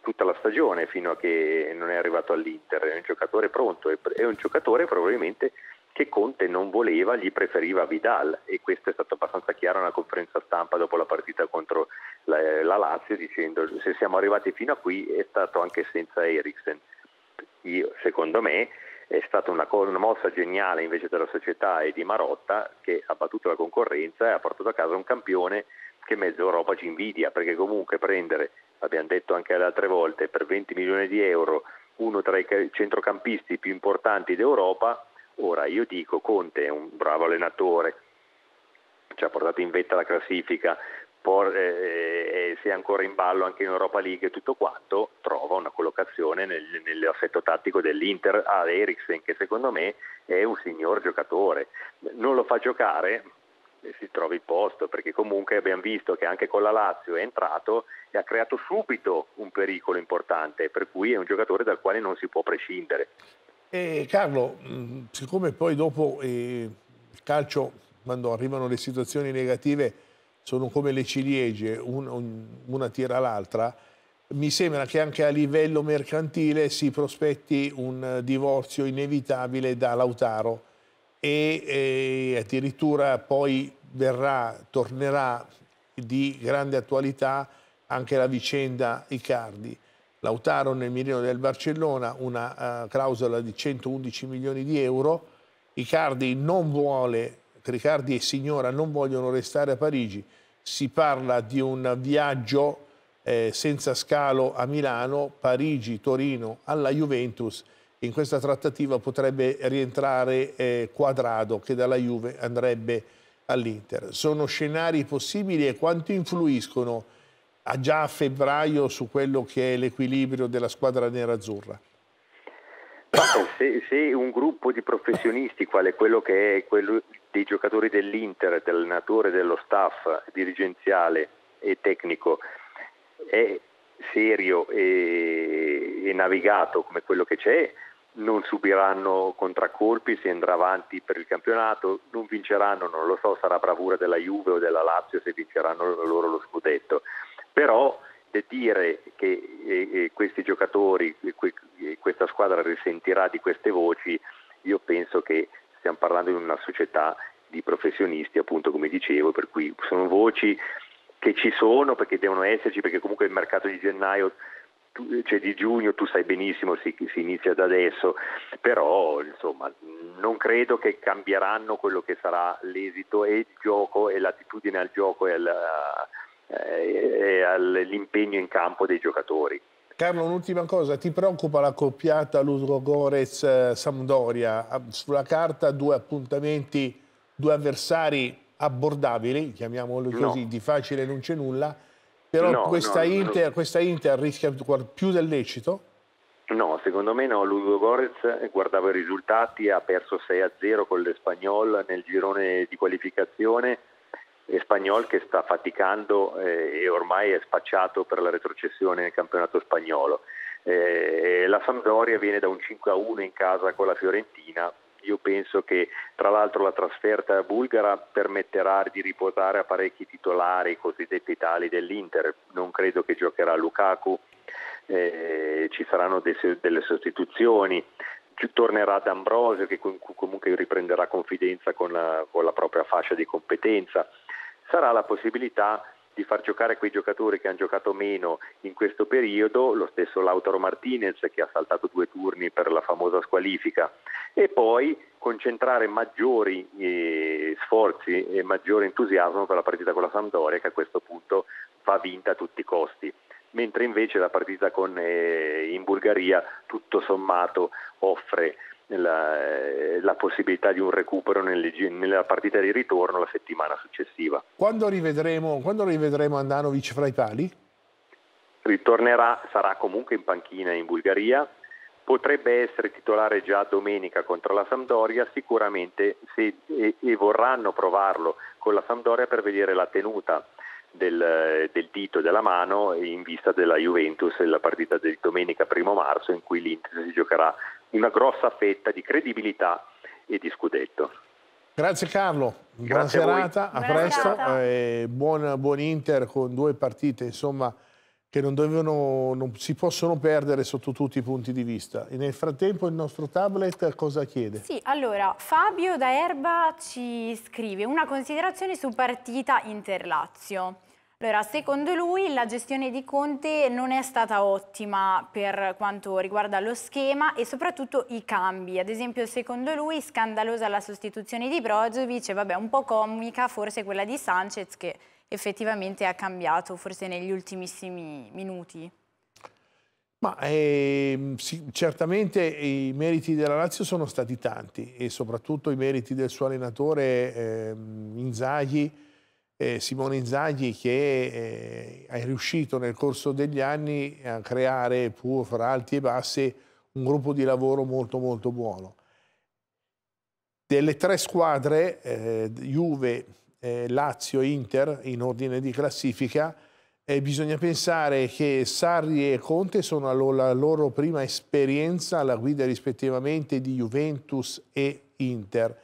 tutta la stagione fino a che non è arrivato all'Inter. È un giocatore pronto, è un giocatore probabilmente che Conte non voleva, gli preferiva Vidal e questo è stato abbastanza chiaro nella conferenza stampa dopo la partita contro la, la Lazio dicendo se siamo arrivati fino a qui è stato anche senza Eriksen. Io, secondo me, è stata una, una, mossa geniale invece della società e di Marotta che ha battuto la concorrenza e ha portato a casa un campione che mezzo Europa ci invidia, perché comunque prendere, l'abbiamo detto anche le altre volte, per 20 milioni di euro uno tra i centrocampisti più importanti d'Europa Ora io dico Conte è un bravo allenatore, ci ha portato in vetta la classifica, por, eh, eh, eh, se è ancora in ballo anche in Europa League e tutto quanto, trova una collocazione nel, nell'assetto tattico dell'Inter ad ah, Eriksen che secondo me è un signor giocatore. Non lo fa giocare, eh, si trova il posto, perché comunque abbiamo visto che anche con la Lazio è entrato e ha creato subito un pericolo importante, per cui è un giocatore dal quale non si può prescindere. E Carlo, mm, siccome poi dopo eh, il calcio, quando arrivano le situazioni negative, sono come le ciliegie, un, un, una tira l'altra, mi sembra che anche a livello mercantile si prospetti un divorzio inevitabile da Lautaro e, e eh, addirittura poi verrà, tornerà di grande attualità anche la vicenda Icardi. Lautaro nel mirino del Barcellona, una uh, clausola di 111 milioni di euro, Icardi non vuole, Riccardi e Signora non vogliono restare a Parigi, si parla di un viaggio eh, senza scalo a Milano, Parigi, Torino, alla Juventus, in questa trattativa potrebbe rientrare eh, Quadrado che dalla Juve andrebbe all'Inter. Sono scenari possibili e quanto influiscono ha già a febbraio su quello che è l'equilibrio della squadra nerazzurra? Eh, se, se, un gruppo di professionisti, quale quello che è quello dei giocatori dell'Inter, dell'allenatore, dello staff dirigenziale e tecnico, è serio e, e navigato come quello che c'è, non subiranno contraccolpi se andrà avanti per il campionato, non vinceranno, non lo so, sarà bravura della Juve o della Lazio se vinceranno loro lo scudetto però eh, dire che eh, eh, questi giocatori, questa squadra risentirà di queste voci, io penso che stiamo parlando di una società di professionisti, appunto come dicevo, per cui sono voci che ci sono perché devono esserci, perché comunque il mercato di gennaio, cioè di giugno, tu sai benissimo, si, si inizia da adesso, però insomma non credo che cambieranno quello che sarà l'esito e il gioco e l'attitudine al gioco e alla eh, e all'impegno in campo dei giocatori. Carlo, un'ultima cosa, ti preoccupa la coppiata Ludogorez-Sampdoria? Eh, ah, sulla carta due appuntamenti, due avversari abbordabili, chiamiamolo così, no. di facile non c'è nulla, però no, questa, no, Inter, questa, Inter, rischia più del lecito? No, secondo me no, Ludogorez eh, guardava i risultati, ha perso 6-0 con l'Espagnol nel girone di qualificazione, Spagnol che sta faticando eh, e ormai è spacciato per la retrocessione nel campionato spagnolo. Eh, la Sampdoria viene da un 5 a 1 in casa con la Fiorentina. Io penso che tra l'altro la trasferta bulgara permetterà di riposare a parecchi titolari cosiddetti tali dell'Inter. Non credo che giocherà Lukaku, eh, ci saranno dei, delle sostituzioni tornerà D'Ambrosio che comunque riprenderà confidenza con la, con la, propria fascia di competenza sarà la possibilità di far giocare quei giocatori che hanno giocato meno in questo periodo, lo stesso Lautaro Martinez che ha saltato due turni per la famosa squalifica, e poi concentrare maggiori eh, sforzi e maggiore entusiasmo per la partita con la Sampdoria che a questo punto va vinta a tutti i costi. Mentre invece la partita con, eh, in Bulgaria tutto sommato offre la, eh, la possibilità di un recupero nelle, nella partita di ritorno la settimana successiva. Quando rivedremo, quando rivedremo Andanovic fra i pali? Ritornerà, sarà comunque in panchina in Bulgaria, potrebbe essere titolare già domenica contro la Sampdoria, sicuramente se, e, e, vorranno provarlo con la Sampdoria per vedere la tenuta del, del dito della mano in vista della Juventus, la partita di domenica 1 marzo in cui l'Inter si giocherà una grossa fetta di credibilità e di scudetto. Grazie Carlo, buona Grazie serata, a, a presto, eh, buon, buon, Inter con due partite insomma, che non, dovevano, non si possono perdere sotto tutti i punti di vista. E nel frattempo il nostro tablet cosa chiede? Sì, allora Fabio da Erba ci scrive una considerazione su partita Inter-Lazio. Allora, secondo lui la gestione di Conte non è stata ottima per quanto riguarda lo schema e soprattutto i cambi. Ad esempio, secondo lui scandalosa la sostituzione di Brozovic e vabbè, un po' comica forse quella di Sanchez che effettivamente ha cambiato forse negli ultimissimi minuti. Ma eh, sì, certamente i meriti della Lazio sono stati tanti e soprattutto i meriti del suo allenatore eh, Inzaghi eh, Simone Inzaghi che eh, è riuscito nel corso degli anni a creare, pur fra alti e bassi, un gruppo di lavoro molto molto buono. Delle tre squadre, eh, Juve, eh, Lazio, Inter, in ordine di classifica, eh, bisogna pensare che Sarri e Conte sono la loro prima esperienza alla guida rispettivamente di Juventus e Inter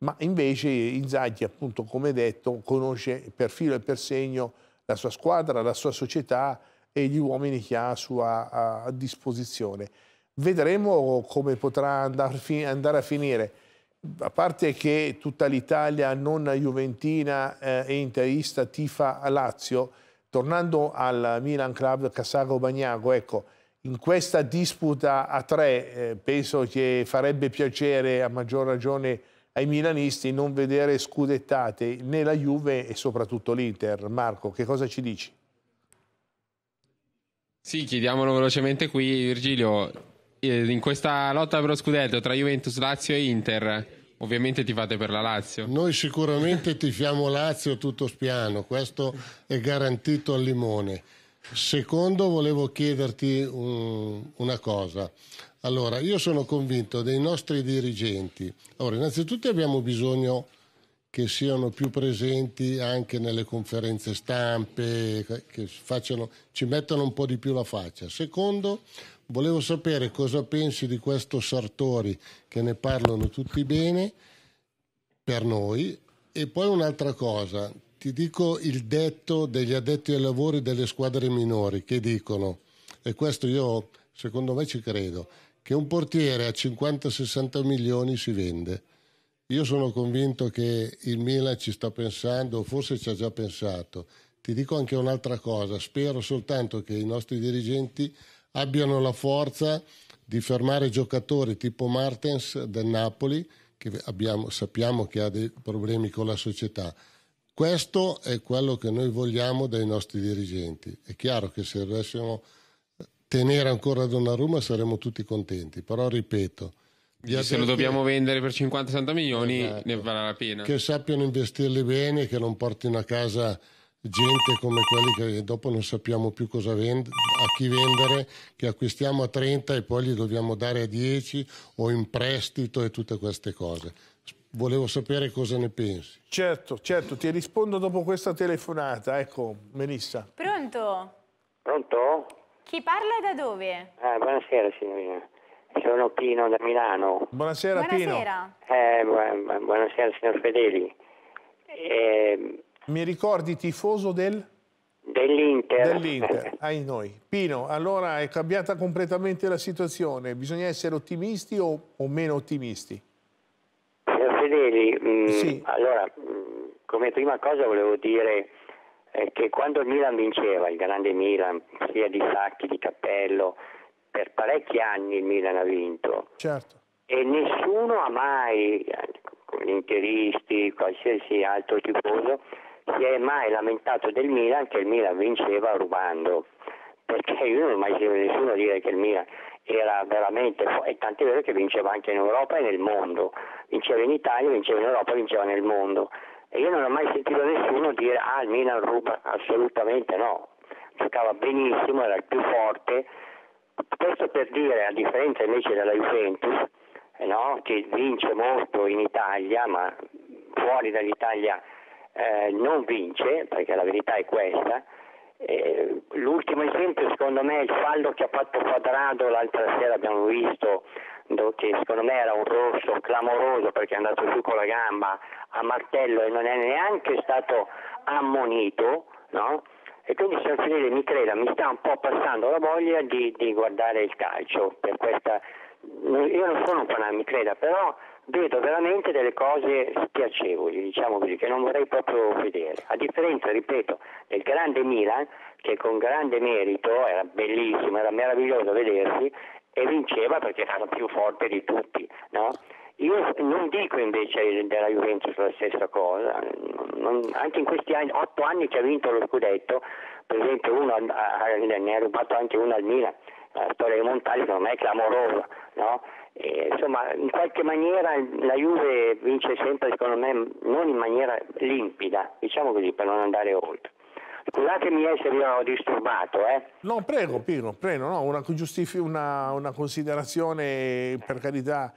ma invece Inzaghi, appunto come detto, conosce per filo e per segno la sua squadra, la sua società e gli uomini che ha a sua a disposizione. Vedremo come potrà andare a finire. A parte che tutta l'Italia non juventina eh, e interista tifa a Lazio, tornando al Milan Club Cassago Bagnago, ecco, in questa disputa a tre eh, penso che farebbe piacere a maggior ragione ai milanisti non vedere scudettate né la Juve e soprattutto l'Inter. Marco, che cosa ci dici? Sì, chiediamolo velocemente qui, Virgilio. Eh, in questa lotta per lo scudetto tra Juventus, Lazio e Inter, ovviamente ti fate per la Lazio. Noi sicuramente tifiamo Lazio tutto spiano, questo è garantito al limone. Secondo, volevo chiederti un, una cosa. Allora, io sono convinto dei nostri dirigenti. Allora, innanzitutto abbiamo bisogno che siano più presenti anche nelle conferenze stampe, che facciano, ci mettano un po' di più la faccia. Secondo, volevo sapere cosa pensi di questo Sartori, che ne parlano tutti bene per noi. E poi un'altra cosa, ti dico il detto degli addetti ai lavori delle squadre minori che dicono, e questo io secondo me ci credo, che un portiere a 50-60 milioni si vende. Io sono convinto che il Milan ci sta pensando, forse ci ha già pensato. Ti dico anche un'altra cosa, spero soltanto che i nostri dirigenti abbiano la forza di fermare giocatori tipo Martens del Napoli, che abbiamo, sappiamo che ha dei problemi con la società. Questo è quello che noi vogliamo dai nostri dirigenti. È chiaro che se dovessimo tenere ancora Donnarumma saremmo tutti contenti, però ripeto, Dice, se lo dobbiamo vendere per 50-60 milioni esatto. ne vale la pena. Che sappiano investirli bene, che non portino a casa gente come quelli che dopo non sappiamo più cosa vend- a chi vendere, che acquistiamo a 30 e poi gli dobbiamo dare a 10 o in prestito e tutte queste cose. Volevo sapere cosa ne pensi. Certo, certo, ti rispondo dopo questa telefonata. Ecco, Melissa. Pronto? Pronto? Chi parla e da dove? Ah, buonasera signorina, sono Pino da Milano. Buonasera, buonasera. Pino. Eh, bu buonasera signor Fedeli. Eh, Mi ricordi tifoso del? Dell'Inter. Dell'Inter, ai noi. Pino, allora è cambiata completamente la situazione, bisogna essere ottimisti o, o meno ottimisti? Signor Fedeli, mh, mm, sì. allora, mh, mm, come prima cosa volevo dire eh, che quando il Milan vinceva, il grande Milan, sia di sacchi, di cappello, per parecchi anni il Milan ha vinto. Certo. E nessuno ha mai, gli interisti, qualsiasi altro tifoso, si è mai lamentato del Milan che il Milan vinceva rubando. Perché io non ho mai sentito nessuno dire che il Milan era veramente e tant'è vero che vinceva anche in Europa e nel mondo. Vinceva in Italia, vinceva in Europa, vinceva nel mondo e io non ho mai sentito nessuno dire ah il Milan ruba, assolutamente no, giocava benissimo, era il più forte, questo per dire a differenza invece della Juventus eh, no, che vince molto in Italia ma fuori dall'Italia eh, non vince perché la verità è questa, eh, l'ultimo esempio secondo me è il fallo che ha fatto Quadrado l'altra sera abbiamo visto che secondo me era un rosso clamoroso perché è andato su con la gamba a martello e non è neanche stato ammonito, no? E quindi San Fedele mi creda, mi sta un po' passando la voglia di, di guardare il calcio per questa io non sono un fanatico, mi creda, però vedo veramente delle cose spiacevoli, diciamo così, che non vorrei proprio vedere. A differenza, ripeto, del grande Milan, che con grande merito, era bellissimo, era meraviglioso vedersi, e vinceva perché era più forte di tutti. No? Io non dico invece della Juventus la stessa cosa, non, anche in questi anni, otto anni che ha vinto lo scudetto, per esempio uno ha, ne ha rubato anche uno al Milan, la storia di Montali secondo me è clamorosa, no? E, insomma in qualche maniera la Juve vince sempre secondo me non in maniera limpida, diciamo così per non andare oltre. Scusatemi eh, se vi ho disturbato. Eh. No, prego Pino, prego, no, una, una, una considerazione per carità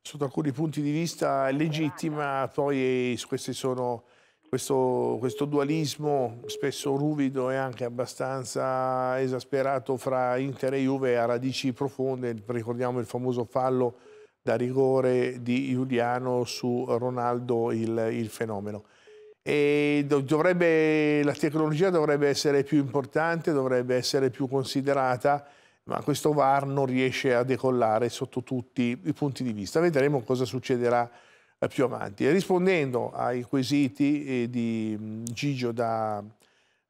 sotto alcuni punti di vista legittima, poi eh, sono, questo, questo, dualismo spesso ruvido e anche abbastanza esasperato fra Inter e Juve ha radici profonde, ricordiamo il famoso fallo da rigore di Giuliano su Ronaldo il, il fenomeno e dovrebbe, la tecnologia dovrebbe essere più importante, dovrebbe essere più considerata, ma questo VAR non riesce a decollare sotto tutti i punti di vista. Vedremo cosa succederà eh, più avanti. E rispondendo ai quesiti eh, di Gigio da,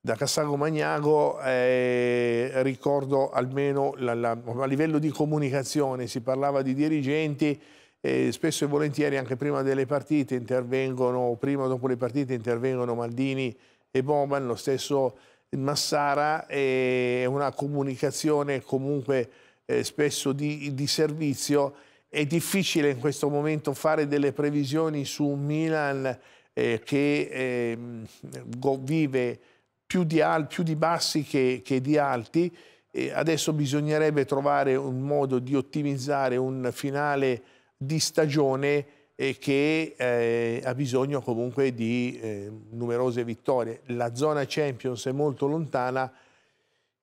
da Cassago Magnago, eh, ricordo almeno la, la, a livello di comunicazione, si parlava di dirigenti, e spesso e volentieri anche prima delle partite intervengono, prima o dopo le partite intervengono Maldini e Boban, lo stesso Massara, è una comunicazione comunque eh, spesso di, di, servizio. È difficile in questo momento fare delle previsioni su un Milan eh, che eh, vive più di, più di bassi che, che di alti. E adesso bisognerebbe trovare un modo di ottimizzare un finale di stagione e che eh, ha bisogno comunque di eh, numerose vittorie. La zona Champions è molto lontana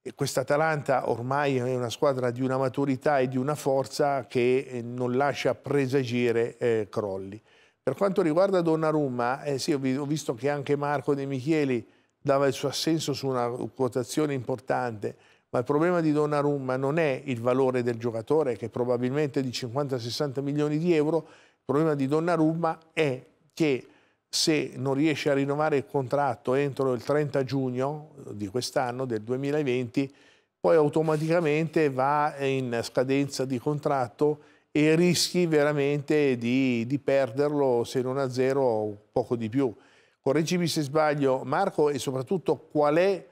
e questa Atalanta ormai è una squadra di una maturità e di una forza che eh, non lascia presagire eh, crolli. Per quanto riguarda Donnarumma, eh, sì, ho visto che anche Marco De Micheli dava il suo assenso su una quotazione importante. Ma il problema di Donnarumma non è il valore del giocatore, che probabilmente è di 50-60 milioni di euro, il problema di Donnarumma è che se non riesce a rinnovare il contratto entro il 30 giugno eh, di quest'anno, del 2020, poi automaticamente va in scadenza di contratto e rischi veramente di, di perderlo se non a zero o poco di più. Correggimi se sbaglio Marco e soprattutto qual è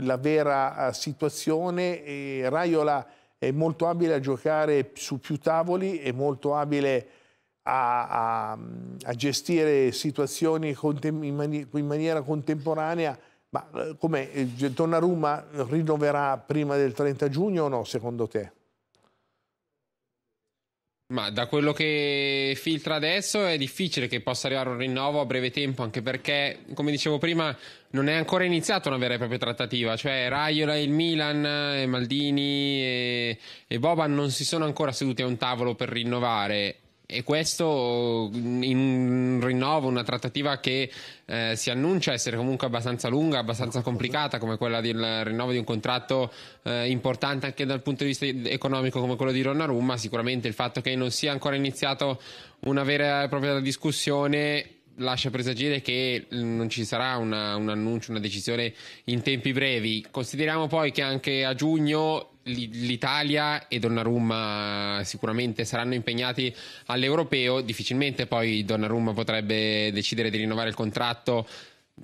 la vera eh, situazione. E Raiola è molto abile a giocare su più tavoli, è molto abile a, a, a gestire situazioni in, mani in maniera contemporanea. Ma eh, come eh, Donnarumma rinnoverà prima del 30 giugno o no, secondo te? Ma da quello che filtra adesso è difficile che possa arrivare un rinnovo a breve tempo, anche perché, come dicevo prima, non è ancora iniziata una vera e propria trattativa. Cioè, Raiola e il Milan, e eh, Maldini e, e Boban non si sono ancora seduti a un tavolo per rinnovare. E questo in un rinnovo, una trattativa che eh, si annuncia essere comunque abbastanza lunga, abbastanza complicata, come quella del rinnovo di un contratto eh, importante anche dal punto di vista economico come quello di Donnarumma. Sicuramente il fatto che non sia ancora iniziato una vera e propria discussione lascia presagire che mm, non ci sarà una, un annuncio, una decisione in tempi brevi. Consideriamo poi che anche a giugno l'Italia e Donnarumma sicuramente saranno impegnati all'Europeo, difficilmente poi Donnarumma potrebbe decidere di rinnovare il contratto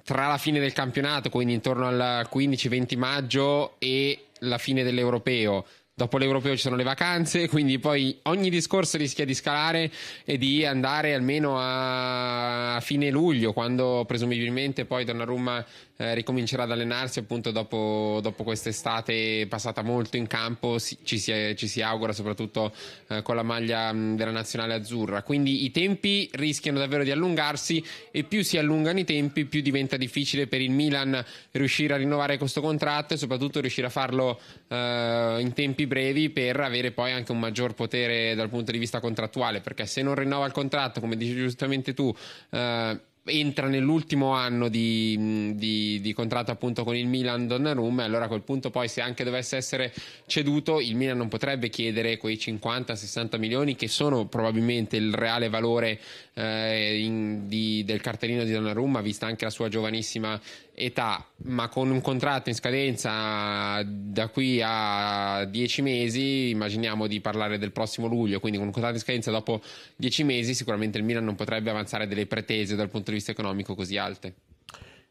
tra la fine del campionato, quindi intorno al 15-20 maggio, e la fine dell'Europeo dopo l'Europeo ci sono le vacanze, quindi poi ogni discorso rischia di scalare e di andare almeno a fine luglio, quando presumibilmente poi Donnarumma eh, ricomincerà ad allenarsi appunto dopo, dopo quest'estate passata molto in campo, si, ci, si, ci, si, augura soprattutto eh, con la maglia mh, mm, della nazionale azzurra. Quindi i tempi rischiano davvero di allungarsi e più si allungano i tempi più diventa difficile per il Milan riuscire a rinnovare questo contratto e soprattutto riuscire a farlo eh, in tempi tempi brevi per avere poi anche un maggior potere dal punto di vista contrattuale, perché se non rinnova il contratto, come dici giustamente tu, eh, entra nell'ultimo anno di, di, di, contratto appunto con il Milan Donnarumma e allora a quel punto poi se anche dovesse essere ceduto il Milan non potrebbe chiedere quei 50-60 milioni che sono probabilmente il reale valore eh, in, di, del cartellino di Donnarumma vista anche la sua giovanissima età ma con un contratto in scadenza da qui a 10 mesi, immaginiamo di parlare del prossimo luglio, quindi con un contratto in scadenza dopo 10 mesi sicuramente il Milan non potrebbe avanzare delle pretese dal punto di vista economico così alte.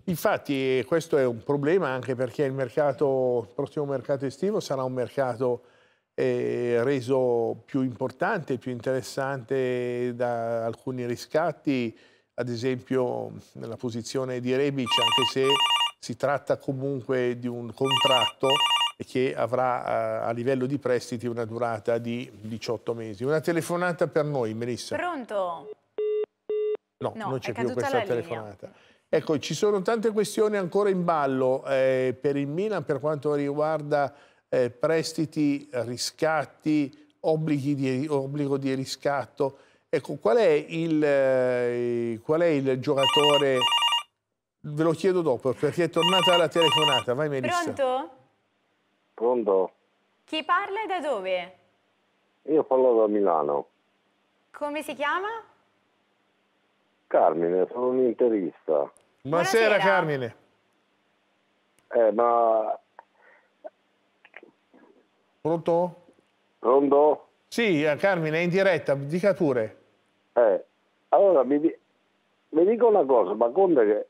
Infatti questo è un problema anche perché il, mercato, il prossimo mercato estivo sarà un mercato eh, reso più importante, più interessante da alcuni riscatti, ad esempio nella posizione di Rebic, anche se si tratta comunque di un contratto che avrà eh, a, livello di prestiti una durata di 18 mesi. Una telefonata per noi, Melissa. Pronto? No, no non c'è più questa telefonata. Ecco, ci sono tante questioni ancora in ballo eh, per il Milan per quanto riguarda eh, prestiti, riscatti, di, obbligo di riscatto. Ecco, qual è il, eh, qual è il giocatore Ve lo chiedo dopo perché è tornata la telefonata. Vai Melissa. Pronto? Pronto. Chi parla e da dove? Io parlo da Milano. Come si chiama? Carmine, sono un interista. Buonasera, Buonasera. Carmine. Eh, ma... Pronto? Pronto? Sì, eh, Carmine, è in diretta, dica pure. Eh, allora mi, mi dico una cosa, ma conta che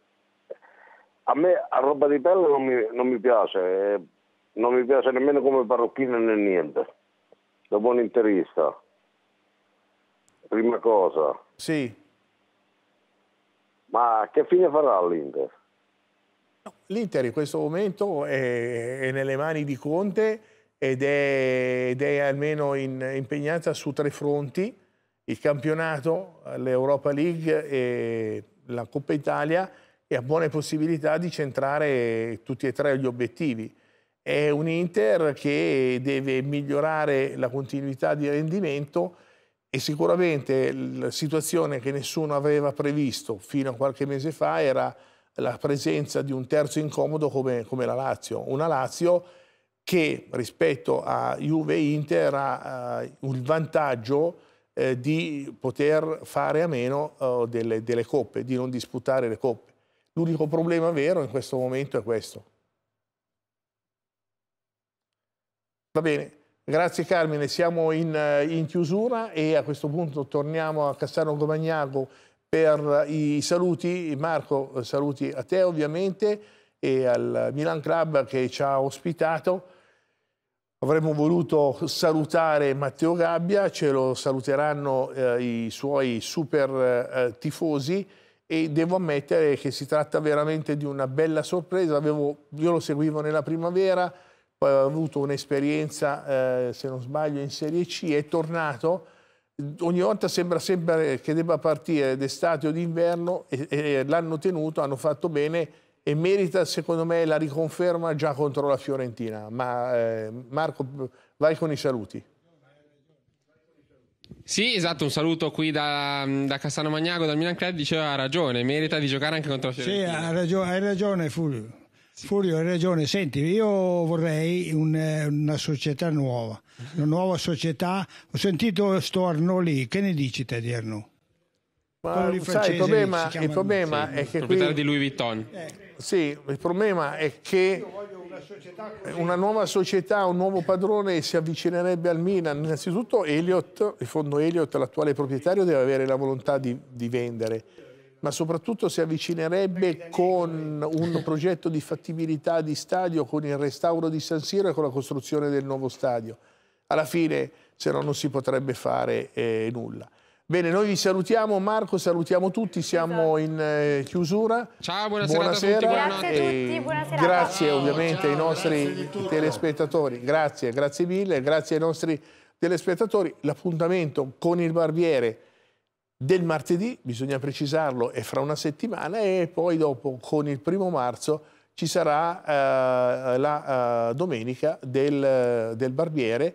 a me a roba di pelle non mi, non mi piace, eh, non mi piace nemmeno come parrucchino né niente. Da buon interista. Prima cosa. Sì. Ma che fine farà l'Inter? L'Inter in questo momento è, è, nelle mani di Conte ed è, ed è almeno in, impegnata su tre fronti, il campionato, l'Europa League e la Coppa Italia e ha buone possibilità di centrare tutti e tre gli obiettivi. È un Inter che deve migliorare la continuità di rendimento e sicuramente la situazione che nessuno aveva previsto fino a qualche mese fa era la presenza di un terzo incomodo come, come la Lazio. Una Lazio che rispetto a Juve Inter ha eh, il vantaggio eh, di poter fare a meno eh, delle, delle coppe, di non disputare le coppe. L'unico problema vero in questo momento è questo. Va bene, grazie Carmine, siamo in, eh, in chiusura e a questo punto torniamo a Cassano Gomagnago per i saluti. Marco, saluti a te ovviamente e al Milan Club che ci ha ospitato. Avremmo voluto salutare Matteo Gabbia, ce lo saluteranno eh, i suoi super eh, tifosi e devo ammettere che si tratta veramente di una bella sorpresa. Avevo, io lo seguivo nella primavera, poi ho avuto un'esperienza, eh, se non sbaglio, in Serie C, è tornato. Ogni volta sembra sempre che debba partire d'estate o d'inverno e, e l'hanno tenuto, hanno fatto bene e merita secondo me la riconferma già contro la Fiorentina. Ma eh, Marco, vai con i saluti. Sì, esatto, un saluto qui da, da Cassano Magnago, dal Milan Club, diceva ha ragione, merita di giocare anche contro la Fiorentina. Sì, ha ragione, hai ragione Fulvio. Sì. Furio hai ragione, senti, io vorrei un, una società nuova, una nuova società, ho sentito sto Arnaud lì, che ne dici te di Arnaud? sai, il problema, il problema è che... Il proprietario qui... di Louis Vuitton. Eh. Sì, il problema è che una nuova società, un nuovo padrone si avvicinerebbe al Milan. Innanzitutto Elliot, il fondo Elliott, l'attuale proprietario, deve avere la volontà di, di vendere, ma soprattutto si avvicinerebbe con un progetto di fattibilità di stadio, con il restauro di San Siro e con la costruzione del nuovo stadio. Alla fine, se no, non si potrebbe fare eh, nulla. Bene, noi vi salutiamo Marco, salutiamo tutti, siamo esatto. in eh, chiusura. Ciao, buonasera, buonasera a tutti. Grazie tutti, buonasera. Grazie ciao, ovviamente ciao, ai nostri telespettatori, grazie, grazie mille, grazie ai nostri telespettatori. L'appuntamento con il barbiere del martedì, bisogna precisarlo, è fra una settimana e poi dopo con il primo marzo ci sarà eh, la eh, domenica del, del barbiere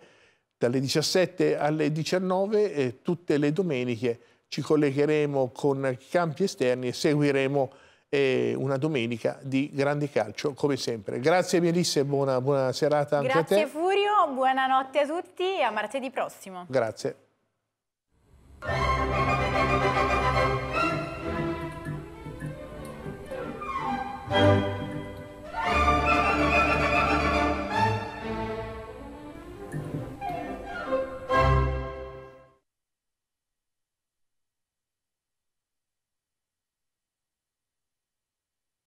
dalle 17 alle 19 eh, tutte le domeniche ci collegheremo con campi esterni e seguiremo eh, una domenica di grande calcio come sempre. Grazie Melissa e buona, buona, serata anche Grazie, a te. Grazie Furio, buonanotte a tutti e a martedì prossimo. Grazie.